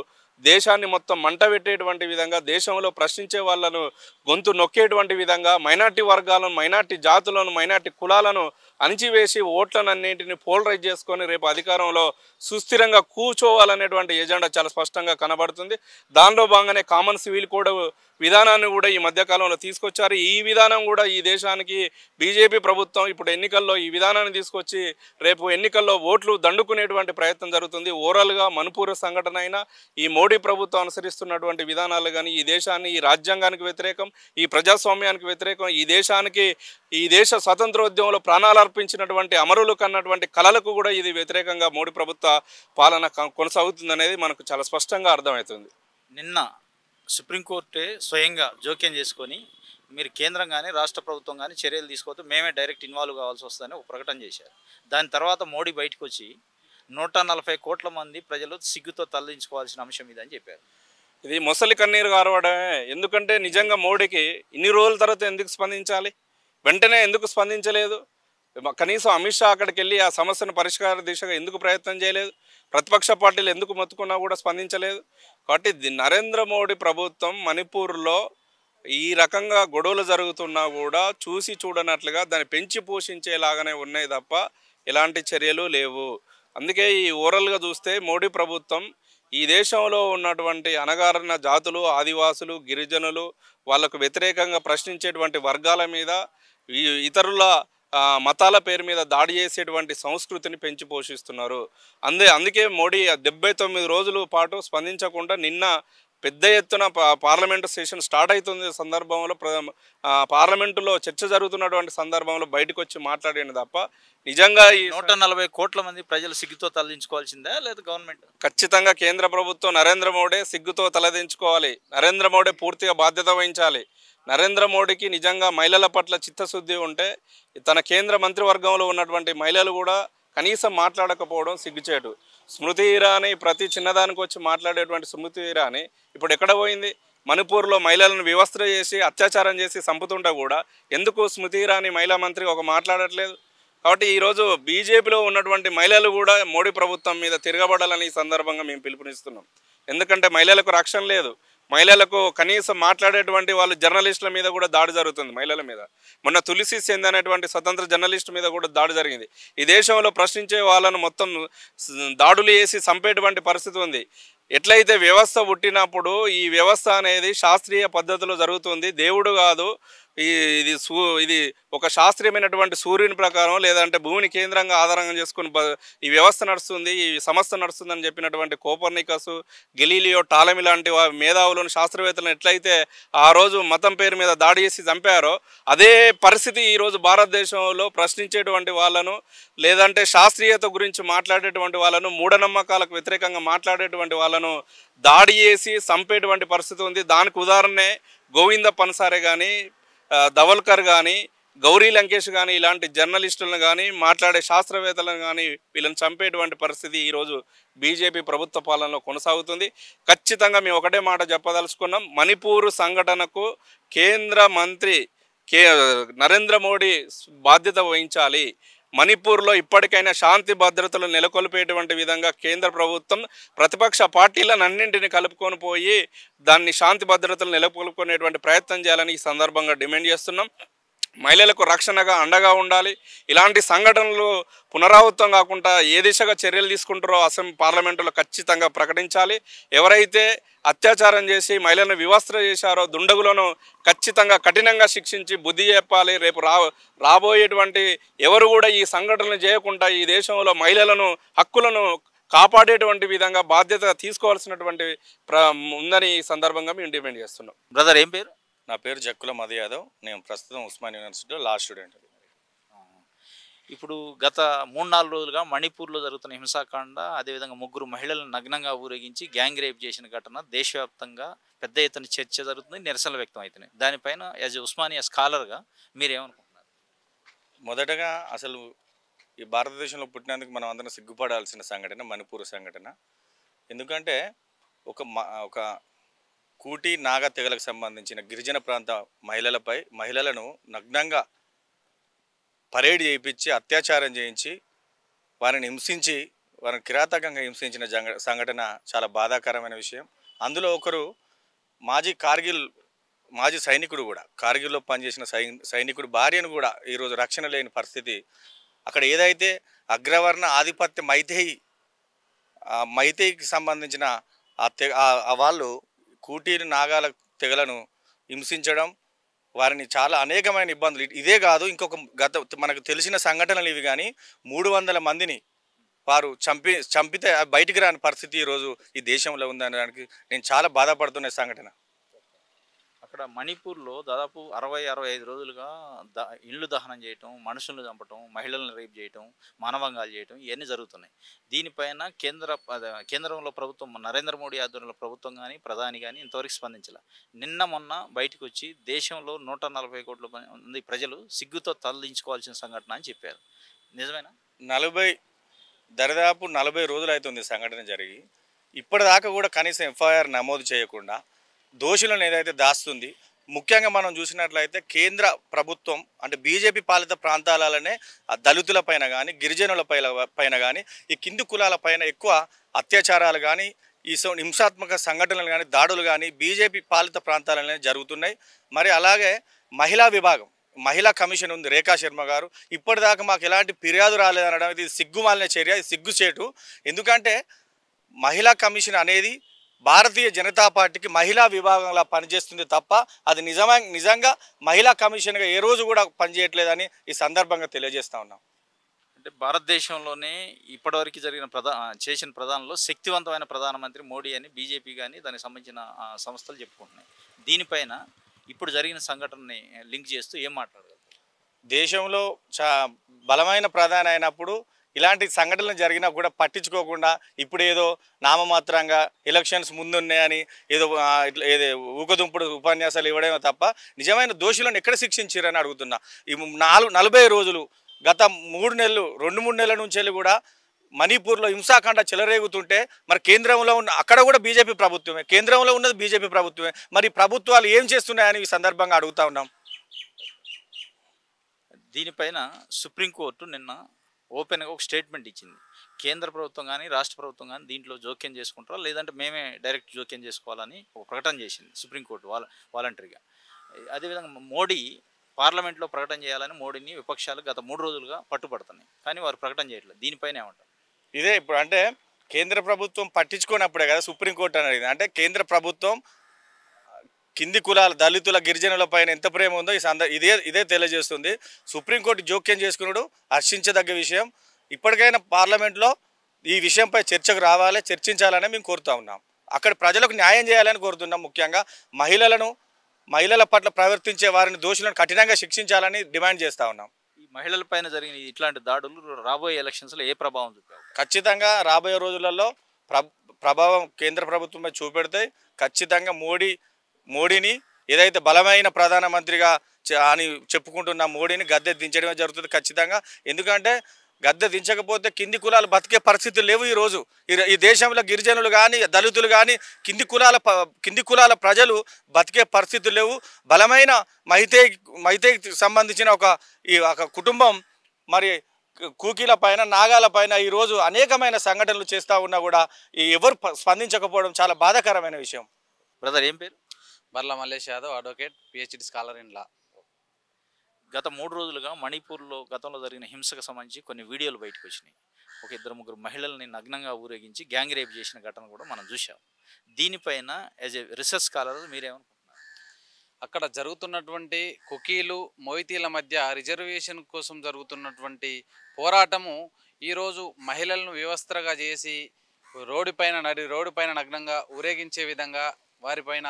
దేశాన్ని మొత్తం మంట పెట్టేటువంటి విధంగా దేశంలో ప్రశ్నించే వాళ్ళను గొంతు నొక్కేటువంటి విధంగా మైనార్టీ వర్గాలను మైనార్టీ జాతులను మైనార్టీ కులాలను అణిచివేసి ఓట్లనన్నింటిని పోలరైజ్ చేసుకొని రేపు అధికారంలో సుస్థిరంగా కూర్చోవాలనేటువంటి ఎజెండా చాలా స్పష్టంగా కనబడుతుంది దానిలో భాగంగానే కామన్ సివిల్ కోడ్ విధానాన్ని కూడా ఈ మధ్యకాలంలో తీసుకొచ్చారు ఈ విధానం కూడా ఈ దేశానికి బీజేపీ ప్రభుత్వం ఇప్పుడు ఎన్నికల్లో ఈ విధానాన్ని తీసుకొచ్చి రేపు ఎన్నికల్లో ఓట్లు దండుకునేటువంటి ప్రయత్నం జరుగుతుంది ఓవరాల్గా మణిపూర్ సంఘటన అయినా ఈ మోడీ ప్రభుత్వం అనుసరిస్తున్నటువంటి విధానాలు కానీ ఈ దేశాన్ని ఈ రాజ్యాంగానికి వ్యతిరేకం ఈ ప్రజాస్వామ్యానికి వ్యతిరేకం ఈ దేశానికి ఈ దేశ స్వతంత్రోద్యమంలో ప్రాణాలు సమర్పించినటువంటి అమరులు కన్నటువంటి కళలకు కూడా ఇది వ్యతిరేకంగా మోడీ ప్రభుత్వ పాలన కొనసాగుతుందనేది మనకు చాలా స్పష్టంగా అర్థమవుతుంది నిన్న సుప్రీంకోర్టే స్వయంగా జోక్యం చేసుకొని మీరు కేంద్రం కానీ రాష్ట్ర ప్రభుత్వం కానీ చర్యలు తీసుకోవద్దు మేమే డైరెక్ట్ ఇన్వాల్వ్ కావాల్సి వస్తుందని ఒక ప్రకటన చేశారు దాని తర్వాత మోడీ బయటకు వచ్చి నూట నలభై కోట్ల మంది ప్రజలు సిగ్గుతో తరలించుకోవాల్సిన అంశం ఇది అని చెప్పారు ఇది మొసలి కన్నీరు కారవడమే ఎందుకంటే నిజంగా మోడీకి ఇన్ని రోజుల తర్వాత ఎందుకు స్పందించాలి వెంటనే ఎందుకు స్పందించలేదు కనీసం అమిత్ షా అక్కడికి వెళ్ళి ఆ సమస్యను పరిష్కార దిశగా ఎందుకు ప్రయత్నం చేయలేదు ప్రతిపక్ష పార్టీలు ఎందుకు మొత్తుకున్నా కూడా స్పందించలేదు కాబట్టి నరేంద్ర మోడీ ప్రభుత్వం మణిపూర్లో ఈ రకంగా గొడవలు జరుగుతున్నా కూడా చూసి చూడనట్లుగా దాన్ని పెంచి పోషించేలాగానే ఉన్నాయి తప్ప ఎలాంటి చర్యలు లేవు అందుకే ఈ ఓవరాల్గా చూస్తే మోడీ ప్రభుత్వం ఈ దేశంలో ఉన్నటువంటి అనగారణ జాతులు ఆదివాసులు గిరిజనులు వాళ్లకు వ్యతిరేకంగా ప్రశ్నించేటువంటి వర్గాల మీద ఇతరుల మతాల పేరు మీద దాడి చేసేటువంటి సంస్కృతిని పెంచి పోషిస్తున్నారు అందే అందుకే మోడీ డెబ్బై తొమ్మిది రోజుల పాటు స్పందించకుండా నిన్న పెద్ద ఎత్తున పార్లమెంటు సెషన్ స్టార్ట్ అవుతుంది సందర్భంలో పార్లమెంటులో చర్చ జరుగుతున్నటువంటి సందర్భంలో బయటకు వచ్చి మాట్లాడాను తప్ప నిజంగా ఈ నూట నలభై కోట్ల మంది ప్రజలు సిగ్గుతో తలదించుకోవాల్సిందా లేదా గవర్నమెంట్ ఖచ్చితంగా కేంద్ర ప్రభుత్వం నరేంద్ర మోడీ సిగ్గుతో తలదించుకోవాలి నరేంద్ర మోడీ పూర్తిగా బాధ్యత వహించాలి నరేంద్ర మోడీకి నిజంగా మహిళల పట్ల చిత్తశుద్ధి ఉంటే తన కేంద్ర మంత్రివర్గంలో ఉన్నటువంటి మహిళలు కూడా కనీసం మాట్లాడకపోవడం సిగ్గుచేటు స్మృతి ఇరానీ ప్రతి చిన్నదానికి వచ్చి మాట్లాడేటువంటి స్మృతి ఇరానీ ఇప్పుడు ఎక్కడ పోయింది మణిపూర్లో మహిళలను వివస్త్ర చేసి అత్యాచారం చేసి చంపుతుంటా కూడా ఎందుకు స్మృతి ఇరానీ మహిళా మంత్రి ఒక మాట్లాడట్లేదు కాబట్టి ఈరోజు బీజేపీలో ఉన్నటువంటి మహిళలు కూడా మోడీ ప్రభుత్వం మీద తిరగబడాలని ఈ సందర్భంగా మేము పిలుపునిస్తున్నాం ఎందుకంటే మహిళలకు రక్షణ లేదు మహిళలకు కనీసం మాట్లాడేటువంటి వాళ్ళు జర్నలిస్టుల మీద కూడా దాడి జరుగుతుంది మహిళల మీద మొన్న తులసి సింధ్ అనేటువంటి స్వతంత్ర జర్నలిస్ట్ మీద కూడా దాడి జరిగింది ఈ దేశంలో ప్రశ్నించే వాళ్ళను మొత్తం దాడులు వేసి చంపేటువంటి పరిస్థితి ఉంది ఎట్లయితే వ్యవస్థ పుట్టినప్పుడు ఈ వ్యవస్థ అనేది శాస్త్రీయ పద్ధతిలో జరుగుతుంది దేవుడు కాదు ఈ ఇది సూ ఇది ఒక శాస్త్రీయమైనటువంటి సూర్యుని ప్రకారం లేదంటే భూమిని కేంద్రంగా ఆధారంగా చేసుకుని ఈ వ్యవస్థ నడుస్తుంది ఈ సంస్థ నడుస్తుందని చెప్పినటువంటి కోపర్నికసు గెలీలియో టాలమి లాంటి మేధావులను శాస్త్రవేత్తలను ఎట్లయితే ఆ రోజు మతం పేరు మీద దాడి చేసి చంపారో అదే పరిస్థితి ఈరోజు భారతదేశంలో ప్రశ్నించేటువంటి వాళ్ళను లేదంటే శాస్త్రీయత గురించి మాట్లాడేటువంటి వాళ్ళను మూఢనమ్మకాలకు వ్యతిరేకంగా మాట్లాడేటువంటి వాళ్ళను దాడి చేసి చంపేటువంటి పరిస్థితి ఉంది దానికి ఉదాహరణే గోవింద పన్సారే కానీ ధవల్కర్ కానీ గౌరీ లంకేష్ కానీ ఇలాంటి జర్నలిస్టులను కానీ మాట్లాడే శాస్త్రవేత్తలను కానీ వీళ్ళని చంపేటువంటి పరిస్థితి ఈరోజు బీజేపీ ప్రభుత్వ పాలనలో కొనసాగుతుంది ఖచ్చితంగా మేము ఒకటే మాట చెప్పదలుచుకున్నాం మణిపూర్ సంఘటనకు కేంద్ర మంత్రి కే నరేంద్ర మోడీ బాధ్యత వహించాలి మణిపూర్లో ఇప్పటికైనా శాంతి భద్రతలు నెలకొల్పేటువంటి విధంగా కేంద్ర ప్రభుత్వం ప్రతిపక్ష అన్నింటినీ కలుపుకొని పోయి దాన్ని శాంతి భద్రతలు నెలకొల్పుకునేటువంటి ప్రయత్నం చేయాలని ఈ సందర్భంగా డిమాండ్ చేస్తున్నాం మహిళలకు రక్షణగా అండగా ఉండాలి ఇలాంటి సంఘటనలు పునరావృతం కాకుండా ఏ దిశగా చర్యలు తీసుకుంటారో అసెంబ్లీ పార్లమెంటులో ఖచ్చితంగా ప్రకటించాలి ఎవరైతే అత్యాచారం చేసి మహిళలను వివస్త్ర చేశారో దుండగులను ఖచ్చితంగా కఠినంగా శిక్షించి బుద్ధి చెప్పాలి రేపు రా రాబోయేటువంటి ఎవరు కూడా ఈ సంఘటనలు చేయకుండా ఈ దేశంలో మహిళలను హక్కులను కాపాడేటువంటి విధంగా బాధ్యత తీసుకోవాల్సినటువంటి ఉందని ఈ సందర్భంగా మేము డిమాండ్ చేస్తున్నాం బ్రదర్ ఏం పేరు నా పేరు జక్కుల మధు యాదవ్ నేను ప్రస్తుతం ఉస్మాన్ యూనివర్సిటీలో లా స్టూడెంట్ ఇప్పుడు గత మూడు నాలుగు రోజులుగా మణిపూర్లో జరుగుతున్న హింసాకాండ అదేవిధంగా ముగ్గురు మహిళలను నగ్నంగా ఊరేగించి గ్యాంగ్ రేప్ చేసిన ఘటన దేశవ్యాప్తంగా పెద్ద ఎత్తున చర్చ జరుగుతుంది నిరసనలు వ్యక్తం అవుతున్నాయి దానిపైన యాజ్ ఉస్మానియా స్కాలర్గా మీరేమనుకుంటున్నారు మొదటగా అసలు ఈ భారతదేశంలో పుట్టినందుకు మనం అందరం సిగ్గుపడాల్సిన సంఘటన మణిపూర్ సంఘటన ఎందుకంటే ఒక ఒక కూటి నాగ తెగలకు సంబంధించిన గిరిజన ప్రాంత మహిళలపై మహిళలను నగ్నంగా పరేడ్ చేయించి అత్యాచారం చేయించి వారిని హింసించి వారిని కిరాతకంగా హింసించిన సంఘటన చాలా బాధాకరమైన విషయం అందులో ఒకరు మాజీ కార్గిల్ మాజీ సైనికుడు కూడా కార్గిల్లో పనిచేసిన సై సైనికుడు భార్యను కూడా ఈరోజు రక్షణ లేని పరిస్థితి అక్కడ ఏదైతే అగ్రవర్ణ ఆధిపత్య మైతేయి మైతేయికి సంబంధించిన ఆ వాళ్ళు కూటీరి నాగాల తెగలను హింసించడం వారిని చాలా అనేకమైన ఇబ్బందులు ఇదే కాదు ఇంకొక గత మనకు తెలిసిన సంఘటనలు ఇవి కానీ మూడు వందల మందిని వారు చంపి చంపితే బయటికి రాని పరిస్థితి ఈరోజు ఈ దేశంలో ఉందనడానికి నేను చాలా బాధపడుతున్న సంఘటన ఇక్కడ మణిపూర్లో దాదాపు అరవై అరవై ఐదు రోజులుగా ద ఇళ్ళు దహనం చేయటం మనుషులను చంపటం మహిళలను రేపు చేయటం మానవంగాలు చేయటం ఇవన్నీ జరుగుతున్నాయి దీనిపైన కేంద్ర కేంద్రంలో ప్రభుత్వం నరేంద్ర మోడీ ఆధ్వర్యంలో ప్రభుత్వం కానీ ప్రధాని కానీ ఇంతవరకు స్పందించలే నిన్న మొన్న బయటకు వచ్చి దేశంలో నూట నలభై కోట్ల మంది ప్రజలు సిగ్గుతో తరలించుకోవాల్సిన సంఘటన అని చెప్పారు నిజమేనా నలభై దరిదాపు నలభై రోజులు అవుతుంది సంఘటన జరిగి ఇప్పటిదాకా కూడా కనీసం ఎఫ్ఐఆర్ నమోదు చేయకుండా దోషులను ఏదైతే దాస్తుంది ముఖ్యంగా మనం చూసినట్లయితే కేంద్ర ప్రభుత్వం అంటే బీజేపీ పాలిత ప్రాంతాలనే దళితుల పైన కానీ గిరిజనుల పైన కానీ ఈ కింది కులాల పైన ఎక్కువ అత్యాచారాలు కానీ ఈ హింసాత్మక సంఘటనలు కానీ దాడులు కానీ బీజేపీ పాలిత ప్రాంతాలనే జరుగుతున్నాయి మరి అలాగే మహిళా విభాగం మహిళా కమిషన్ ఉంది రేఖా శర్మ గారు ఇప్పటిదాకా మాకు ఎలాంటి ఫిర్యాదు రాలేదనడం ఇది సిగ్గుమాలిన చర్య ఇది సిగ్గుచేటు ఎందుకంటే మహిళా కమిషన్ అనేది భారతీయ జనతా పార్టీకి మహిళా విభాగంలా పనిచేస్తుంది తప్ప అది నిజమా నిజంగా మహిళా కమిషన్గా ఏ రోజు కూడా పనిచేయట్లేదని ఈ సందర్భంగా తెలియజేస్తా ఉన్నాం అంటే భారతదేశంలోనే ఇప్పటివరకు జరిగిన ప్రధా చేసిన ప్రధానంలో శక్తివంతమైన ప్రధానమంత్రి మోడీ అని బీజేపీ కానీ దానికి సంబంధించిన సంస్థలు చెప్పుకుంటున్నాయి దీనిపైన ఇప్పుడు జరిగిన సంఘటనని లింక్ చేస్తూ ఏం మాట్లాడగలరు దేశంలో చా బలమైన ప్రధాని అయినప్పుడు ఇలాంటి సంఘటనలు జరిగినా కూడా పట్టించుకోకుండా ఇప్పుడు ఏదో నామమాత్రంగా ఎలక్షన్స్ ముందున్నాయని ఏదో ఏదో ఊకదుంపుడు ఉపన్యాసాలు ఇవ్వడమే తప్ప నిజమైన దోషులను ఎక్కడ శిక్షించారని అడుగుతున్నా ఈ నాలుగు నలభై రోజులు గత మూడు నెలలు రెండు మూడు నెలల నుంచి కూడా మణిపూర్లో హింసాఖండ చెలరేగుతుంటే మరి కేంద్రంలో ఉన్న అక్కడ కూడా బీజేపీ ప్రభుత్వమే కేంద్రంలో ఉన్నది బీజేపీ ప్రభుత్వమే మరి ప్రభుత్వాలు ఏం చేస్తున్నాయని ఈ సందర్భంగా అడుగుతా ఉన్నాం దీనిపైన సుప్రీంకోర్టు నిన్న ఓపెన్గా ఒక స్టేట్మెంట్ ఇచ్చింది కేంద్ర ప్రభుత్వం కానీ రాష్ట్ర ప్రభుత్వం కానీ దీంట్లో జోక్యం చేసుకుంటారా లేదంటే మేమే డైరెక్ట్ జోక్యం చేసుకోవాలని ఒక ప్రకటన చేసింది సుప్రీంకోర్టు వాల వాలంటరీగా అదేవిధంగా మోడీ పార్లమెంట్లో ప్రకటన చేయాలని మోడీని విపక్షాలు గత మూడు రోజులుగా పట్టుబడుతున్నాయి కానీ వారు ప్రకటన చేయట్లేదు దీనిపైన ఏమంటారు ఇదే ఇప్పుడు అంటే కేంద్ర ప్రభుత్వం పట్టించుకున్నప్పుడే కదా సుప్రీంకోర్టు అనేది అంటే కేంద్ర ప్రభుత్వం కింది కులాల దళితుల గిరిజనుల పైన ఎంత ప్రేమ ఉందో ఈ సంద ఇదే ఇదే తెలియజేస్తుంది సుప్రీంకోర్టు జోక్యం చేసుకున్నాడు హర్షించదగ్గ విషయం ఇప్పటికైనా పార్లమెంట్లో ఈ విషయంపై చర్చకు రావాలి చర్చించాలని మేము కోరుతా ఉన్నాం అక్కడ ప్రజలకు న్యాయం చేయాలని కోరుతున్నాం ముఖ్యంగా మహిళలను మహిళల పట్ల ప్రవర్తించే వారిని దోషులను కఠినంగా శిక్షించాలని డిమాండ్ చేస్తూ ఉన్నాం ఈ మహిళల పైన జరిగిన ఇట్లాంటి దాడులు రాబోయే ఎలక్షన్స్లో ఏ ప్రభావం ఖచ్చితంగా రాబోయే రోజులలో ప్రభావం కేంద్ర ప్రభుత్వంపై చూపెడితే ఖచ్చితంగా మోడీ మోడీని ఏదైతే బలమైన ప్రధానమంత్రిగా అని చెప్పుకుంటున్న మోడీని గద్దె దించడమే జరుగుతుంది ఖచ్చితంగా ఎందుకంటే గద్దె దించకపోతే కింది కులాలు బతికే పరిస్థితులు లేవు ఈరోజు ఈ దేశంలో గిరిజనులు కానీ దళితులు కానీ కింది కులాల కింది కులాల ప్రజలు బతికే పరిస్థితులు లేవు బలమైన మైతే మైతేకి సంబంధించిన ఒక ఈ ఒక కుటుంబం మరి కూకీల పైన నాగాల పైన ఈరోజు అనేకమైన సంఘటనలు చేస్తూ ఉన్నా కూడా ఎవరు స్పందించకపోవడం చాలా బాధాకరమైన విషయం బ్రదర్ ఏం పేరు Barla Mallesh Yadav advocate PhD scholar in law గత మూడు రోజులుగా మణిపూర్లో గతంలో జరిగిన హింసకు సంబంధించి కొన్ని వీడియోలు బయటకు వచ్చినాయి ఒక ఇద్దరు ముగ్గురు మహిళల్ని నగ్నంగా ఊరేగించి గ్యాంగ్ రేప్ చేసిన ఘటన కూడా మనం చూసాం దీనిపైన యాజ్ ఎ రీసెర్చ్ స్కాలర్ మీరేమనుకుంటున్నారు అక్కడ జరుగుతున్నటువంటి కుకీలు మొయితీల మధ్య రిజర్వేషన్ కోసం జరుగుతున్నటువంటి పోరాటము ఈరోజు మహిళలను వ్యవస్థగా చేసి రోడ్డుపైన నడి రోడ్డుపైన నగ్నంగా ఊరేగించే విధంగా వారిపైన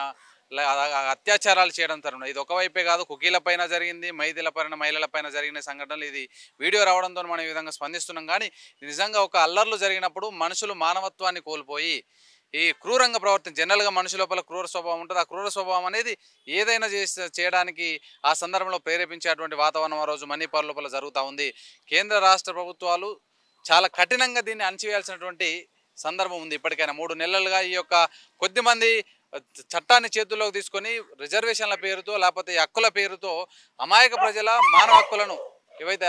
అత్యాచారాలు చేయడం తరుణం ఇది ఒకవైపే కాదు కుకీలపైన జరిగింది మహిళల మహిళలపైన జరిగిన సంఘటనలు ఇది వీడియో రావడంతో మనం ఈ విధంగా స్పందిస్తున్నాం కానీ నిజంగా ఒక అల్లర్లు జరిగినప్పుడు మనుషులు మానవత్వాన్ని కోల్పోయి ఈ క్రూరంగ ప్రవర్తన జనరల్గా మనుషు లోపల క్రూర స్వభావం ఉంటుంది ఆ క్రూర స్వభావం అనేది ఏదైనా చేసి చేయడానికి ఆ సందర్భంలో ప్రేరేపించేటువంటి వాతావరణం ఆ రోజు మణిపాల్ లోపల జరుగుతూ ఉంది కేంద్ర రాష్ట్ర ప్రభుత్వాలు చాలా కఠినంగా దీన్ని అణచివేయాల్సినటువంటి సందర్భం ఉంది ఇప్పటికైనా మూడు నెలలుగా ఈ యొక్క కొద్దిమంది చట్టాన్ని చేతుల్లోకి తీసుకొని రిజర్వేషన్ల పేరుతో లేకపోతే హక్కుల పేరుతో అమాయక ప్రజల మానవ హక్కులను ఏవైతే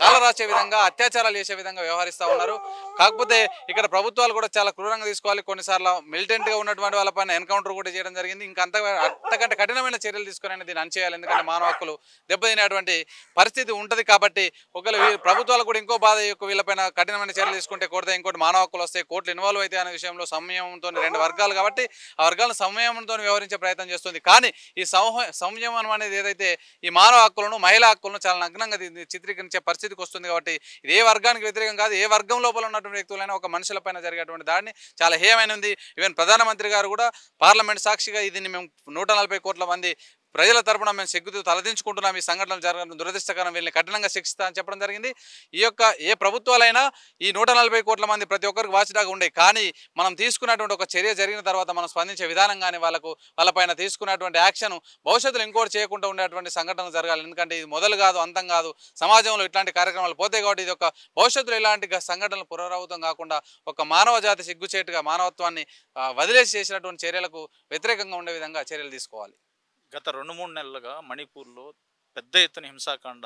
కాలరాచే విధంగా అత్యాచారాలు చేసే విధంగా వ్యవహరిస్తూ ఉన్నారు కాకపోతే ఇక్కడ ప్రభుత్వాలు కూడా చాలా క్రూరంగా తీసుకోవాలి కొన్నిసార్లు మిలిటెంట్గా ఉన్నటువంటి వాళ్ళ పైన ఎన్కౌంటర్ కూడా చేయడం జరిగింది ఇంకా అంత అంతకంటే కఠినమైన చర్యలు తీసుకుని దీన్ని అనిచేయాలి ఎందుకంటే మానవ హక్కులు దెబ్బతినేటువంటి పరిస్థితి ఉంటుంది కాబట్టి ఒకవేళ ప్రభుత్వాలు కూడా ఇంకో బాధ యొక్క వీళ్ళపైన కఠినమైన చర్యలు తీసుకుంటే కోరితే ఇంకోటి మానవ హక్కులు వస్తే కోర్టులు ఇన్వాల్వ్ అయితే అనే విషయంలో సంయమంతో రెండు వర్గాలు కాబట్టి ఆ వర్గాలను సంయమంతో వ్యవహరించే ప్రయత్నం చేస్తుంది కానీ ఈ సంయమనం అనేది ఏదైతే ఈ మానవ హక్కులను మహిళా హక్కులను చాలా నగ్నంగా చిత్రీకరించారు ప్రకటించే పరిస్థితికి వస్తుంది కాబట్టి ఇది ఏ వర్గానికి వ్యతిరేకం కాదు ఏ వర్గం లోపల ఉన్నటువంటి వ్యక్తులైనా ఒక మనుషులపైన జరిగేటువంటి దాడిని చాలా హేయమైనది ఈవెన్ ప్రధానమంత్రి గారు కూడా పార్లమెంట్ సాక్షిగా ఇది మేము నూట కోట్ల మంది ప్రజల తరపున మేము సిగ్గుతూ తలదించుకుంటున్నాం ఈ సంఘటనలు జరగడం దురదృష్టకరం వీళ్ళని కఠినంగా శిక్షిస్తా అని చెప్పడం జరిగింది ఈ యొక్క ఏ ప్రభుత్వాలైనా ఈ నూట కోట్ల మంది ప్రతి ఒక్కరికి వాచిడాగా ఉండే కానీ మనం తీసుకున్నటువంటి ఒక చర్య జరిగిన తర్వాత మనం స్పందించే విధానం కానీ వాళ్ళకు వాళ్ళపైన తీసుకున్నటువంటి యాక్షన్ భవిష్యత్తులో ఇంకోటి చేయకుండా ఉండేటువంటి సంఘటనలు జరగాలి ఎందుకంటే ఇది మొదలు కాదు అంతం కాదు సమాజంలో ఇట్లాంటి కార్యక్రమాలు పోతే కాబట్టి ఇది ఒక భవిష్యత్తులో ఇలాంటి సంఘటనలు పునరావృతం కాకుండా ఒక మానవ జాతి సిగ్గుచేటుగా మానవత్వాన్ని వదిలేసి చేసినటువంటి చర్యలకు వ్యతిరేకంగా ఉండే విధంగా చర్యలు తీసుకోవాలి గత రెండు మూడు నెలలుగా మణిపూర్లో పెద్ద ఎత్తున హింసాకాండ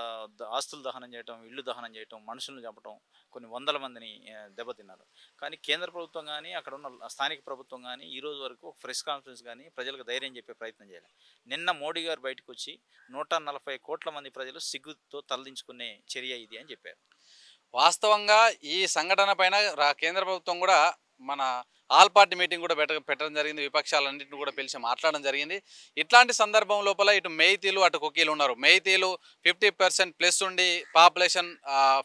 ఆస్తులు దహనం చేయటం ఇళ్ళు దహనం చేయటం మనుషులను చంపటం కొన్ని వందల మందిని దెబ్బతిన్నారు కానీ కేంద్ర ప్రభుత్వం కానీ అక్కడ ఉన్న స్థానిక ప్రభుత్వం కానీ ఈ రోజు వరకు ఒక ప్రెస్ కాన్ఫరెన్స్ కానీ ప్రజలకు ధైర్యం చెప్పే ప్రయత్నం చేయాలి నిన్న మోడీ గారు బయటకు వచ్చి నూట నలభై కోట్ల మంది ప్రజలు సిగ్గుతో తలదించుకునే చర్య ఇది అని చెప్పారు వాస్తవంగా ఈ సంఘటన పైన కేంద్ర ప్రభుత్వం కూడా మన ఆల్ పార్టీ మీటింగ్ కూడా పెట్ట పెట్టడం జరిగింది విపక్షాలన్నింటిని కూడా పిలిచి మాట్లాడడం జరిగింది ఇట్లాంటి సందర్భం లోపల ఇటు మేయితీలు అటు కుకీలు ఉన్నారు మేయితీలు ఫిఫ్టీ పర్సెంట్ ప్లస్ ఉండి పాపులేషన్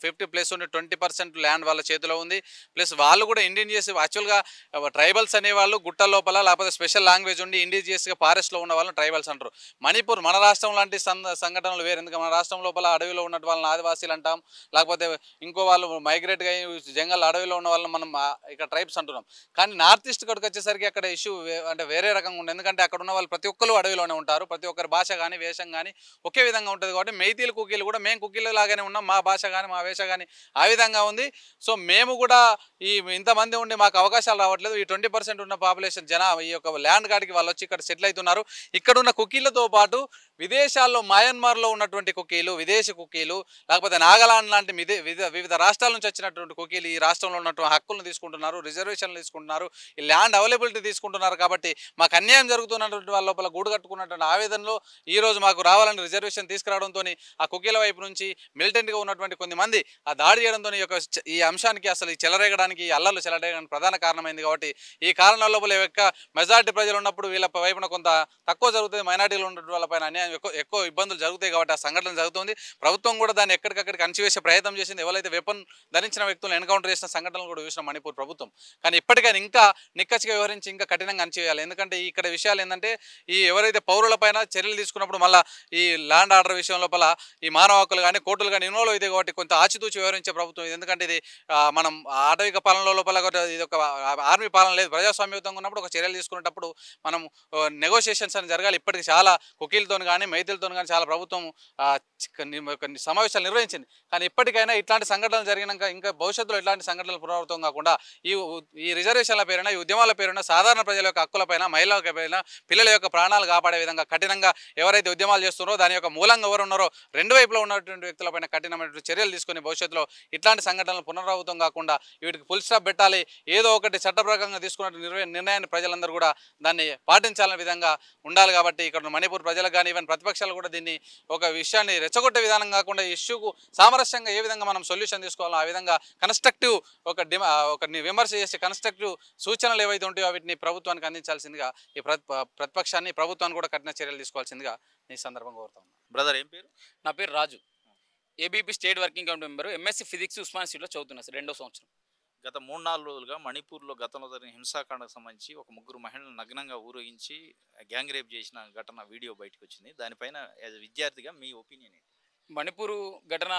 ఫిఫ్టీ ప్లస్ ఉండి ట్వంటీ పర్సెంట్ ల్యాండ్ వాళ్ళ చేతిలో ఉంది ప్లస్ వాళ్ళు కూడా ఇండిజియస్ యాక్చువల్గా ట్రైబల్స్ అనేవాళ్ళు గుట్ట లోపల లేకపోతే స్పెషల్ లాంగ్వేజ్ ఉండి ఇండిజియస్గా ఫారెస్ట్లో ఉన్న వాళ్ళని ట్రైబల్స్ అంటారు మణిపూర్ మన రాష్ట్రం లాంటి సంఘటనలు వేరు ఎందుకంటే మన రాష్ట్రం లోపల అడవిలో ఉన్న వాళ్ళని ఆదివాసీలు అంటాం లేకపోతే ఇంకో వాళ్ళు మైగ్రేట్గా జంగల్ అడవిలో ఉన్న వాళ్ళని మనం ఇక్కడ ట్రైబ్స్ అంటున్నాం కానీ నార్త్ ఈస్ట్ కొడుకు వచ్చేసరికి అక్కడ ఇష్యూ అంటే వేరే రకంగా ఉంటుంది ఎందుకంటే అక్కడ ఉన్న వాళ్ళు ప్రతి ఒక్కరు అడవిలోనే ఉంటారు ప్రతి ఒక్కరి భాష కానీ వేషం కానీ ఒకే విధంగా ఉంటుంది కాబట్టి మెయితీలు కుకీలు కూడా మేము కుకీలు లాగానే ఉన్నాం మా భాష కానీ మా వేష కానీ ఆ విధంగా ఉంది సో మేము కూడా ఈ ఇంతమంది ఉండి మాకు అవకాశాలు రావట్లేదు ఈ ట్వంటీ ఉన్న పాపులేషన్ జన ఈ యొక్క ల్యాండ్ కార్డ్కి వాళ్ళు వచ్చి ఇక్కడ సెటిల్ అవుతున్నారు ఇక్కడ ఉన్న కుకీలతో పాటు విదేశాల్లో మయన్మార్లో ఉన్నటువంటి కుకీలు విదేశీ కుకీలు లేకపోతే నాగాలాండ్ లాంటి వివిధ రాష్ట్రాల నుంచి వచ్చినటువంటి కుకీలు ఈ రాష్ట్రంలో ఉన్నటువంటి హక్కులను తీసుకుంటున్నారు రిజర్వేషన్లు తీసుకుంటున్నారు తీసుకుంటున్నారు ఈ ల్యాండ్ అవైలబిలిటీ తీసుకుంటున్నారు కాబట్టి మాకు అన్యాయం జరుగుతున్నటువంటి వాళ్ళ లోపల గూడు కట్టుకున్నటువంటి ఆవేదనలో ఈరోజు మాకు రావాలని రిజర్వేషన్ తీసుకురావడంతో ఆ కుకీల వైపు నుంచి మిలిటెంట్గా ఉన్నటువంటి కొంతమంది ఆ దాడి చేయడంతో ఈ ఈ అంశానికి అసలు ఈ చెలరేగడానికి ఈ అల్లర్లు చెలరేగడానికి ప్రధాన కారణమైంది కాబట్టి ఈ కారణాల లోపల యొక్క మెజారిటీ ప్రజలు ఉన్నప్పుడు వీళ్ళ వైపున కొంత తక్కువ జరుగుతుంది మైనార్టీలు ఉన్నటువంటి వాళ్ళపైన అన్యాయం ఎక్కువ ఎక్కువ ఇబ్బందులు జరుగుతాయి కాబట్టి ఆ సంఘటన జరుగుతుంది ప్రభుత్వం కూడా దాన్ని ఎక్కడికక్కడికి అణచివేసే ప్రయత్నం చేసింది ఎవరైతే వెపన్ ధరించిన వ్యక్తులను ఎన్కౌంటర్ చేసిన సంఘటనలు కూడా చూసిన మణిపూర్ ప్రభుత్వం కానీ ఇప్పటికైనా ఇంకా నిక్కచ్చిగా వ్యవహరించి ఇంకా కఠినంగా అనిచేయాలి ఎందుకంటే ఇక్కడ విషయాలు ఏంటంటే ఈ ఎవరైతే పౌరులపైన చర్యలు తీసుకున్నప్పుడు మళ్ళీ ఈ ల్యాండ్ ఆర్డర్ విషయం లోపల ఈ మానవ హక్కులు కానీ కోర్టులు కానీ ఇన్వాల్వ్ అయితే కాబట్టి కొంత ఆచితూచి వ్యవహరించే ప్రభుత్వం ఇది ఎందుకంటే ఇది మనం ఆటవిక పాలనలో లోపల ఇది ఒక ఆర్మీ పాలన లేదు ప్రజాస్వామ్యతంగా ఉన్నప్పుడు ఒక చర్యలు తీసుకునేటప్పుడు మనం నెగోషియేషన్స్ అని జరగాలి ఇప్పటికి చాలా కుకీలతో కానీ మైతులతో కానీ చాలా ప్రభుత్వం కొన్ని సమావేశాలు నిర్వహించింది కానీ ఇప్పటికైనా ఇట్లాంటి సంఘటనలు జరిగినాక ఇంకా భవిష్యత్తులో ఇట్లాంటి సంఘటనలు పునరావృతం కాకుండా ఈ ఈ రిజర్వేషన్ ఆందోళనల పేరున ఈ ఉద్యమాల పేరున సాధారణ ప్రజల యొక్క హక్కులపైన మహిళల పైన పిల్లల యొక్క ప్రాణాలు కాపాడే విధంగా కఠినంగా ఎవరైతే ఉద్యమాలు చేస్తున్నారో దాని యొక్క మూలంగా ఎవరు ఉన్నారో రెండు వైపులో ఉన్నటువంటి వ్యక్తులపైన కఠినమైనటువంటి చర్యలు తీసుకుని భవిష్యత్తులో ఇట్లాంటి సంఘటనలు పునరావృతం కాకుండా వీటికి ఫుల్ స్టాప్ పెట్టాలి ఏదో ఒకటి చట్టప్రకారంగా తీసుకున్న నిర్ణయాన్ని ప్రజలందరూ కూడా దాన్ని పాటించాలనే విధంగా ఉండాలి కాబట్టి ఇక్కడ మణిపూర్ ప్రజలకు కానీ ఈవెన్ ప్రతిపక్షాలు కూడా దీన్ని ఒక విషయాన్ని రెచ్చగొట్టే విధానం కాకుండా ఇష్యూకు సామరస్యంగా ఏ విధంగా మనం సొల్యూషన్ తీసుకోవాలో ఆ విధంగా కన్స్ట్రక్టివ్ ఒక డిమా ఒక విమర్శ చేసి కన్స్ట్రక్టివ్ సూచనలు ఏవైతే ఉంటాయో వాటిని ప్రభుత్వానికి అందించాల్సిందిగా ఈ ప్రతిపక్షాన్ని ప్రభుత్వాన్ని కూడా కఠిన చర్యలు తీసుకోవాల్సిందిగా నేను సందర్భంగా కోరుతాను బ్రదర్ ఏం పేరు నా పేరు Raju ABP state working committee member MSc physics ఉస్మానిసిటీలో చదువుతున్నాను సార్ రెండో సంవత్సరం గత మూడు నాలుగు రోజులుగా మణిపూర్లో గతంలో జరిగిన హింసాకాండకు సంబంధించి ఒక ముగ్గురు మహిళలు నగ్నంగా ఊరేగించి గ్యాంగ్ రేప్ చేసిన ఘటన వీడియో బయటకు వచ్చింది దానిపైన యాజ్ విద్యార్థిగా మీ ఒపీనియన్ ఏంటి మణిపూరు ఘటన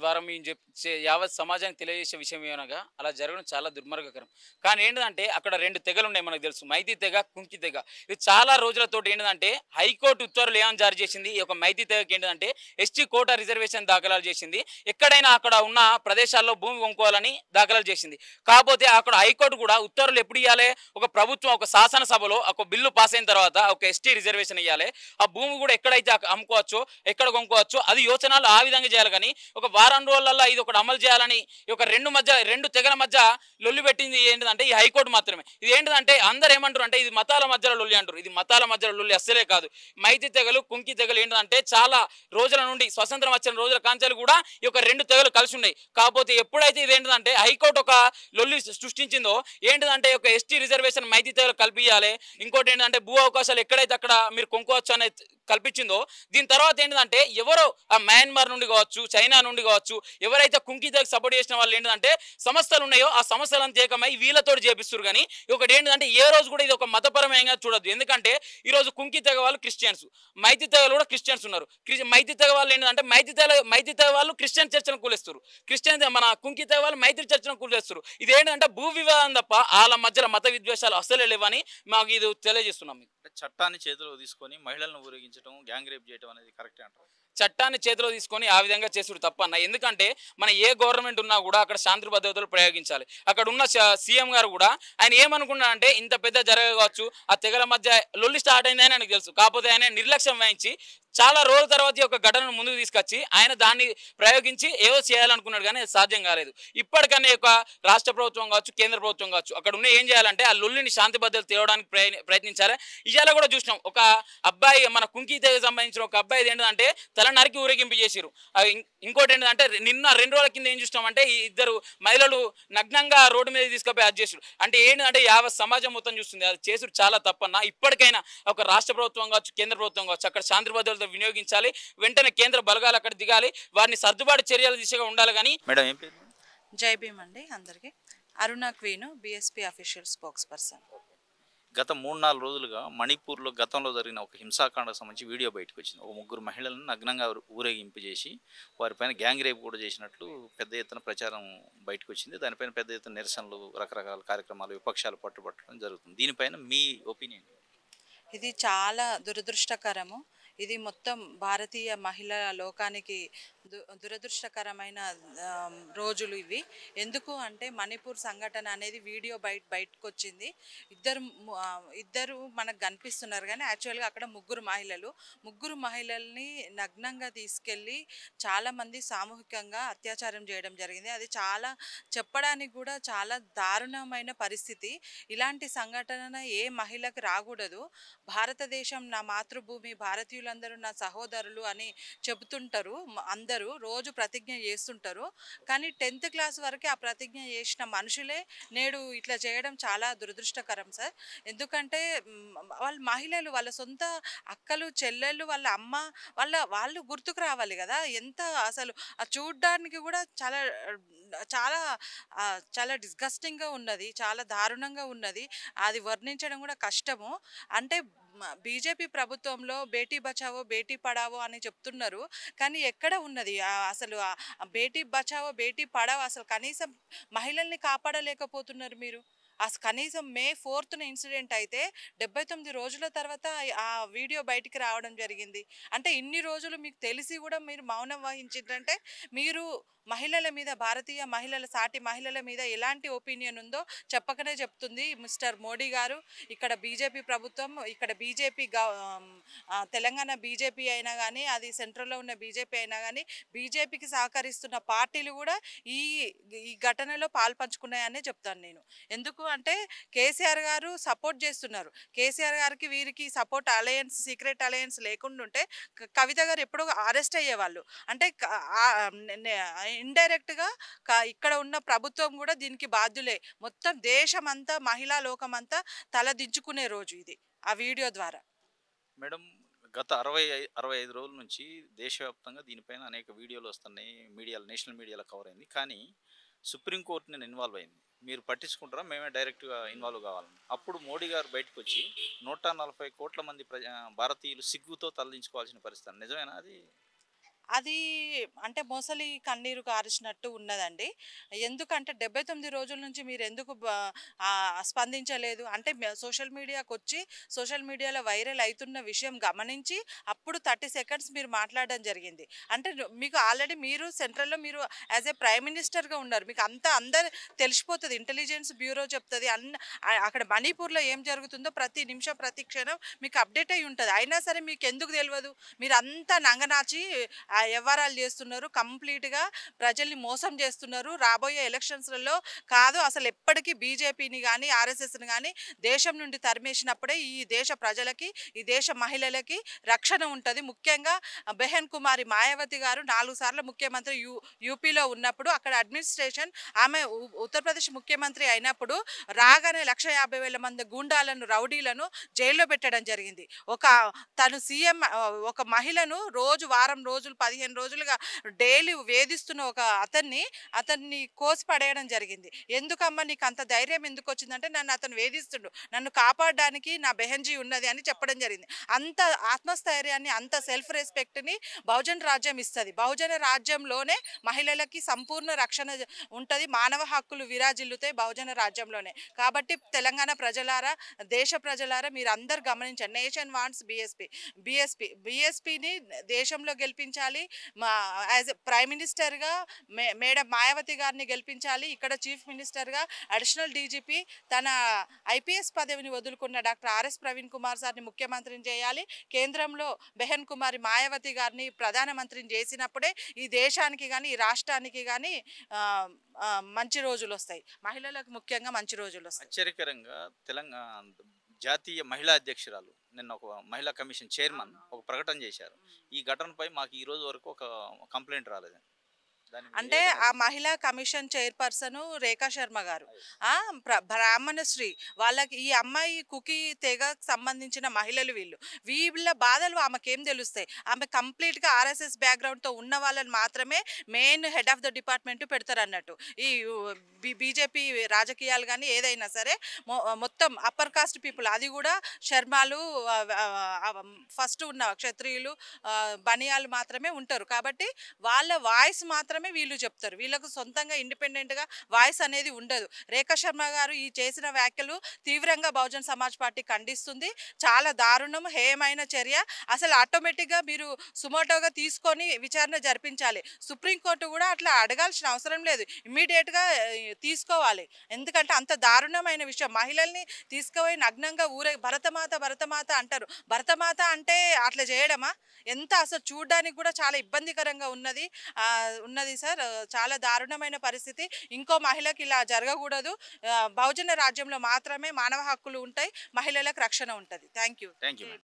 ద్వారా మేము చెప్పే యావత్ సమాజానికి తెలియజేసే విషయం ఏమనగా అలా జరగడం చాలా దుర్మార్గకరం కానీ ఏంటంటే అక్కడ రెండు తెగలు ఉన్నాయి మనకు తెలుసు మైతి తెగ కుంకి తెగ ఇది చాలా రోజులతోటి ఏంటంటే హైకోర్టు ఉత్తర్వులు ఏమని జారీ చేసింది ఈ యొక్క మైతి తెగకి ఏంటంటే ఎస్టీ కోటా రిజర్వేషన్ దాఖలాలు చేసింది ఎక్కడైనా అక్కడ ఉన్న ప్రదేశాల్లో భూమి కొనుక్కోవాలని దాఖలాలు చేసింది కాకపోతే అక్కడ హైకోర్టు కూడా ఉత్తర్వులు ఎప్పుడు ఇవ్వాలి ఒక ప్రభుత్వం ఒక శాసనసభలో ఒక బిల్లు పాస్ అయిన తర్వాత ఒక ఎస్టీ రిజర్వేషన్ ఇవ్వాలి ఆ భూమి కూడా ఎక్కడైతే అమ్ముకోవచ్చో ఎక్కడ కొనుక్కోవచ్చో అది యోచన విత్తనాలు ఆ విధంగా చేయాలి కానీ ఒక వారం రోజులలో ఇది ఒకటి అమలు చేయాలని ఈ ఒక రెండు మధ్య రెండు తెగల మధ్య లొల్లి పెట్టింది ఏంటంటే ఈ హైకోర్టు మాత్రమే ఇది ఏంటంటే అందరు ఏమంటారు అంటే ఇది మతాల మధ్యలో లొల్లి అంటారు ఇది మతాల మధ్యలో లొల్లి అస్సలే కాదు మైతి తెగలు కుంకి తెగలు ఏంటంటే చాలా రోజుల నుండి స్వతంత్రం వచ్చిన రోజుల కాంచాలు కూడా ఈ యొక్క రెండు తెగలు కలిసి ఉన్నాయి కాకపోతే ఎప్పుడైతే ఇది ఏంటంటే హైకోర్టు ఒక లొల్లి సృష్టించిందో ఏంటంటే ఒక ఎస్టీ రిజర్వేషన్ మైతి తెగలు కల్పించాలి ఇంకోటి ఏంటంటే భూ అవకాశాలు ఎక్కడైతే అక్కడ మీరు కొనుక్కోవచ్చు అనే కల్పించిందో దీని తర్వాత ఏంటంటే ఎవరు ఆ మయన్మార్ నుండి కావచ్చు చైనా నుండి కావచ్చు ఎవరైతే కుంకితకి సపోర్ట్ చేసిన వాళ్ళు ఏంటంటే సమస్యలు ఉన్నాయో ఆ సమస్యలు అంతేకమై వీళ్ళతో చేపిస్తారు కానీ ఒకటి ఏంటంటే ఏ రోజు కూడా ఇది ఒక మతపరమయంగా చూడద్దు ఎందుకంటే ఈ రోజు కుంకి తెగ వాళ్ళు క్రిస్టియన్స్ మైతి తెగలు కూడా క్రిస్టియన్స్ ఉన్నారు మైతి తెగ వాళ్ళు ఏంటంటే మైతి తెగ మైతి తెగ వాళ్ళు క్రిస్టియన్ చర్చను కూలేస్తారు క్రిస్టియన్ మన కుంకి తెగ వాళ్ళు మైత్రి చర్చను కూలేస్తారు ఇది ఏంటంటే భూ వివాదం తప్ప వాళ్ళ మధ్యలో మత విద్వేషాలు అసలు లేవని మాకు ఇది తెలియజేస్తున్నాం చట్టాన్ని చేతిలో తీసుకొని మహిళలను ఊరేగించడం చేయించడం గ్యాంగ్ రేప్ చేయడం అనేది కరెక్టే అంటారు చట్టాన్ని చేతిలో తీసుకొని ఆ విధంగా చేసుడు తప్ప అన్న ఎందుకంటే మన ఏ గవర్నమెంట్ ఉన్నా కూడా అక్కడ శాంతి భద్రతలు ప్రయోగించాలి అక్కడ ఉన్న సీఎం గారు కూడా ఆయన ఏమనుకున్నా అంటే ఇంత పెద్ద జరగవచ్చు ఆ తెగల మధ్య లొల్లి స్టార్ట్ అయిందని ఆయనకు తెలుసు కాకపోతే ఆయన నిర్లక్ష్యం వహించి చాలా రోజుల తర్వాత ఈ యొక్క ఘటనను ముందుకు తీసుకొచ్చి ఆయన దాన్ని ప్రయోగించి ఏదో చేయాలనుకున్నాడు కానీ సాధ్యం కాలేదు ఇప్పటికన్నా యొక్క రాష్ట్ర ప్రభుత్వం కావచ్చు కేంద్ర ప్రభుత్వం కావచ్చు అక్కడ ఉన్న ఏం చేయాలంటే ఆ లొల్లిని శాంతి భద్రతలు తేవడానికి ప్రయత్నించాలి ఇవాళ కూడా చూసినాం ఒక అబ్బాయి మన కుంకీతేకి సంబంధించిన ఒక అబ్బాయి ఏంటంటే తల నరికి ఊరేగింపు చేసిరు ఇంకోటి ఏంటంటే నిన్న రెండు రోజుల కింద ఏం చూసినామంటే ఈ ఇద్దరు మహిళలు నగ్నంగా రోడ్డు మీద తీసుకుపోయి అది చేసారు అంటే ఏంటంటే యావత్ సమాజం మొత్తం చూస్తుంది అది చేసుడు చాలా తప్పన్నా ఇప్పటికైనా ఒక రాష్ట్ర ప్రభుత్వం కావచ్చు కేంద్ర ప్రభుత్వం కావచ్చు అక్కడ శాంతి బద్దలతో వినియోగించాలి వెంటనే కేంద్ర బలగాలు అక్కడ దిగాలి వారిని సర్దుబాటు చర్యల దిశగా ఉండాలి కానీ మేడం ఏం జై భీమ్ అండి అందరికీ Aruna Queenu BSP official spokesperson గత మూడు నాలుగు రోజులుగా మణిపూర్లో గతంలో జరిగిన ఒక హింసాకాండకు సంబంధించి వీడియో బయటకు వచ్చింది ఒక ముగ్గురు మహిళలను నగ్నంగా ఊరేగింపు చేసి వారిపైన గ్యాంగ్ రేపు కూడా చేసినట్లు పెద్ద ఎత్తున ప్రచారం బయటకు వచ్చింది దానిపైన పెద్ద ఎత్తున నిరసనలు రకరకాల కార్యక్రమాలు విపక్షాలు పట్టుబట్టడం జరుగుతుంది దీనిపైన మీ ఒపీనియన్ ఇది చాలా దురదృష్టకరము ఇది మొత్తం భారతీయ మహిళల లోకానికి దురదృష్టకరమైన రోజులు ఇవి ఎందుకు అంటే మణిపూర్ సంఘటన అనేది వీడియో బయట బయటకు వచ్చింది ఇద్దరు ఇద్దరు మనకు కనిపిస్తున్నారు కానీ యాక్చువల్గా అక్కడ ముగ్గురు మహిళలు ముగ్గురు మహిళల్ని నగ్నంగా తీసుకెళ్ళి చాలామంది సామూహికంగా అత్యాచారం చేయడం జరిగింది అది చాలా చెప్పడానికి కూడా చాలా దారుణమైన పరిస్థితి ఇలాంటి సంఘటన ఏ మహిళకు రాకూడదు భారతదేశం నా మాతృభూమి భారతీయులందరూ నా సహోదరులు అని చెబుతుంటారు అంద అందరూ రోజు ప్రతిజ్ఞ చేస్తుంటారు కానీ టెన్త్ క్లాస్ వరకే ఆ ప్రతిజ్ఞ చేసిన మనుషులే నేడు ఇట్లా చేయడం చాలా దురదృష్టకరం సార్ ఎందుకంటే వాళ్ళ మహిళలు వాళ్ళ సొంత అక్కలు చెల్లెళ్ళు వాళ్ళ అమ్మ వాళ్ళ వాళ్ళు గుర్తుకు రావాలి కదా ఎంత అసలు చూడడానికి కూడా చాలా చాలా చాలా డిస్గస్టింగ్గా ఉన్నది చాలా దారుణంగా ఉన్నది అది వర్ణించడం కూడా కష్టము అంటే బీజేపీ ప్రభుత్వంలో బేటీ బచావో బేటీ పడావో అని చెప్తున్నారు కానీ ఎక్కడ ఉన్నది అసలు బేటీ బచావో బేటీ పడావో అసలు కనీసం మహిళల్ని కాపాడలేకపోతున్నారు మీరు అసలు కనీసం మే ఫోర్త్న ఇన్సిడెంట్ అయితే డెబ్బై తొమ్మిది రోజుల తర్వాత ఆ వీడియో బయటికి రావడం జరిగింది అంటే ఇన్ని రోజులు మీకు తెలిసి కూడా మీరు మౌనం వహించిందంటే మీరు మహిళల మీద భారతీయ మహిళల సాటి మహిళల మీద ఎలాంటి ఒపీనియన్ ఉందో చెప్పకనే చెప్తుంది మిస్టర్ మోడీ గారు ఇక్కడ బీజేపీ ప్రభుత్వం ఇక్కడ బీజేపీ తెలంగాణ బీజేపీ అయినా కానీ అది సెంట్రల్లో ఉన్న బీజేపీ అయినా కానీ బీజేపీకి సహకరిస్తున్న పార్టీలు కూడా ఈ ఈ ఘటనలో పాల్పంచుకున్నాయనే చెప్తాను నేను ఎందుకు అంటే కేసీఆర్ గారు సపోర్ట్ చేస్తున్నారు కేసీఆర్ గారికి వీరికి సపోర్ట్ అలయన్స్ సీక్రెట్ అలయన్స్ లేకుండా ఉంటే కవిత గారు ఎప్పుడో అరెస్ట్ అయ్యేవాళ్ళు అంటే ఇండైరెక్ట్గా ఇక్కడ ఉన్న ప్రభుత్వం కూడా దీనికి బాధ్యులే మొత్తం దేశమంతా మహిళా లోకం అంతా తలదించుకునే రోజు ఇది ఆ వీడియో ద్వారా మేడం గత అరవై అరవై ఐదు రోజుల నుంచి దేశవ్యాప్తంగా దీనిపైన అనేక వీడియోలు వస్తున్నాయి మీడియాలు నేషనల్ మీడియాలో కవర్ అయింది కానీ సుప్రీంకోర్టు నేను ఇన్వాల్వ్ అయింది మీరు పట్టించుకుంటారా మేమే డైరెక్ట్గా ఇన్వాల్వ్ కావాలని అప్పుడు మోడీ గారు బయటకు వచ్చి నూట నలభై కోట్ల మంది ప్రజా భారతీయులు సిగ్గుతో తరలించుకోవాల్సిన పరిస్థితి నిజమేనా అది అది అంటే మోసలి కన్నీరు కారిచినట్టు ఉన్నదండి ఎందుకంటే డెబ్బై తొమ్మిది రోజుల నుంచి మీరు ఎందుకు స్పందించలేదు అంటే సోషల్ మీడియాకు వచ్చి సోషల్ మీడియాలో వైరల్ అవుతున్న విషయం గమనించి అప్పుడు థర్టీ సెకండ్స్ మీరు మాట్లాడడం జరిగింది అంటే మీకు ఆల్రెడీ మీరు సెంట్రల్లో మీరు యాజ్ ఏ ప్రైమ్ మినిస్టర్గా ఉన్నారు మీకు అంతా అందరు తెలిసిపోతుంది ఇంటెలిజెన్స్ బ్యూరో చెప్తుంది అన్న అక్కడ మణిపూర్లో ఏం జరుగుతుందో ప్రతి నిమిషం ప్రతి క్షణం మీకు అప్డేట్ అయి ఉంటుంది అయినా సరే మీకు ఎందుకు తెలియదు మీరు అంతా నంగనాచి వ్యవహారాలు చేస్తున్నారు కంప్లీట్గా ప్రజల్ని మోసం చేస్తున్నారు రాబోయే ఎలక్షన్స్లలో కాదు అసలు ఎప్పటికీ బీజేపీని కానీ ఆర్ఎస్ఎస్ని కానీ దేశం నుండి తరిమేసినప్పుడే ఈ దేశ ప్రజలకి ఈ దేశ మహిళలకి రక్షణ ఉంటుంది ముఖ్యంగా బెహన్ కుమారి మాయావతి గారు నాలుగు సార్లు ముఖ్యమంత్రి యూ యూపీలో ఉన్నప్పుడు అక్కడ అడ్మినిస్ట్రేషన్ ఆమె ఉత్తరప్రదేశ్ ముఖ్యమంత్రి అయినప్పుడు రాగానే లక్ష మంది గుండాలను రౌడీలను జైల్లో పెట్టడం జరిగింది ఒక తను సీఎం ఒక మహిళను రోజు వారం రోజులు పదిహేను రోజులుగా డైలీ వేధిస్తున్న ఒక అతన్ని అతన్ని కోసి పడేయడం జరిగింది ఎందుకమ్మా నీకు అంత ధైర్యం ఎందుకు వచ్చిందంటే నన్ను అతను వేధిస్తుండు నన్ను కాపాడడానికి నా బెహెంజీ ఉన్నది అని చెప్పడం జరిగింది అంత ఆత్మస్థైర్యాన్ని అంత సెల్ఫ్ రెస్పెక్ట్ని బహుజన రాజ్యం ఇస్తుంది బహుజన రాజ్యంలోనే మహిళలకి సంపూర్ణ రక్షణ ఉంటుంది మానవ హక్కులు విరాజిల్లుతాయి బహుజన రాజ్యంలోనే కాబట్టి తెలంగాణ ప్రజలారా దేశ ప్రజలారా మీరు అందరు గమనించండి నేషన్ వాంట్స్ బీఎస్పీ బీఎస్పీ బీఎస్పీని దేశంలో గెలిపించాలి గెలిపించాలి మా యాజ్ ప్రైమ్ మినిస్టర్గా మే మేడం మాయావతి గారిని గెలిపించాలి ఇక్కడ చీఫ్ మినిస్టర్గా అడిషనల్ డీజీపీ తన ఐపీఎస్ పదవిని వదులుకున్న డాక్టర్ ఆర్ఎస్ ప్రవీణ్ కుమార్ సార్ని ముఖ్యమంత్రిని చేయాలి కేంద్రంలో బెహన్ కుమారి మాయావతి గారిని ప్రధానమంత్రిని చేసినప్పుడే ఈ దేశానికి కానీ ఈ రాష్ట్రానికి కానీ మంచి రోజులు వస్తాయి మహిళలకు ముఖ్యంగా మంచి రోజులు వస్తాయి తెలంగాణ జాతీయ మహిళా అధ్యక్షురాలు నిన్న ఒక మహిళా కమిషన్ చైర్మన్ ఒక ప్రకటన చేశారు ఈ ఘటనపై మాకు ఈ రోజు వరకు ఒక కంప్లైంట్ రాలేదు అంటే ఆ మహిళా కమిషన్ చైర్పర్సన్ రేఖా శర్మ గారు బ్రాహ్మణశ్రీ వాళ్ళకి ఈ అమ్మాయి కుకి తెగ సంబంధించిన మహిళలు వీళ్ళు వీళ్ళ బాధలు ఆమెకేం తెలుస్తాయి ఆమె కంప్లీట్గా ఆర్ఎస్ఎస్ బ్యాక్గ్రౌండ్తో ఉన్న వాళ్ళని మాత్రమే main head of the department పెడతారు అన్నట్టు ఈ బీజేపీ రాజకీయాలు కానీ ఏదైనా సరే మొత్తం అప్పర్ కాస్ట్ పీపుల్ అది కూడా శర్మాలు ఫస్ట్ ఉన్న క్షత్రియులు బనియాలు మాత్రమే ఉంటారు కాబట్టి వాళ్ళ వాయిస్ మాత్రం మాత్రమే వీళ్ళు చెప్తారు వీళ్ళకు సొంతంగా ఇండిపెండెంట్గా వాయిస్ అనేది ఉండదు రేఖా శర్మ గారు ఈ చేసిన వ్యాఖ్యలు తీవ్రంగా బహుజన్ సమాజ్ పార్టీ ఖండిస్తుంది చాలా దారుణం హేయమైన చర్య అసలు ఆటోమేటిక్గా మీరు సుమోటోగా తీసుకొని విచారణ జరిపించాలి సుప్రీంకోర్టు కూడా అట్లా అడగాల్సిన అవసరం లేదు ఇమ్మీడియట్గా తీసుకోవాలి ఎందుకంటే అంత దారుణమైన విషయం మహిళల్ని తీసుకుపోయి నగ్నంగా ఊరే భరతమాత భరతమాత అంటారు భరతమాత అంటే అట్లా చేయడమా ఎంత అసలు చూడడానికి కూడా చాలా ఇబ్బందికరంగా ఉన్నది ఉన్నది ఉన్నది సార్ చాలా దారుణమైన పరిస్థితి ఇంకో మహిళకి ఇలా జరగకూడదు బహుజన రాజ్యంలో మాత్రమే మానవ హక్కులు ఉంటాయి మహిళలకు రక్షణ ఉంటుంది థ్యాంక్ యూ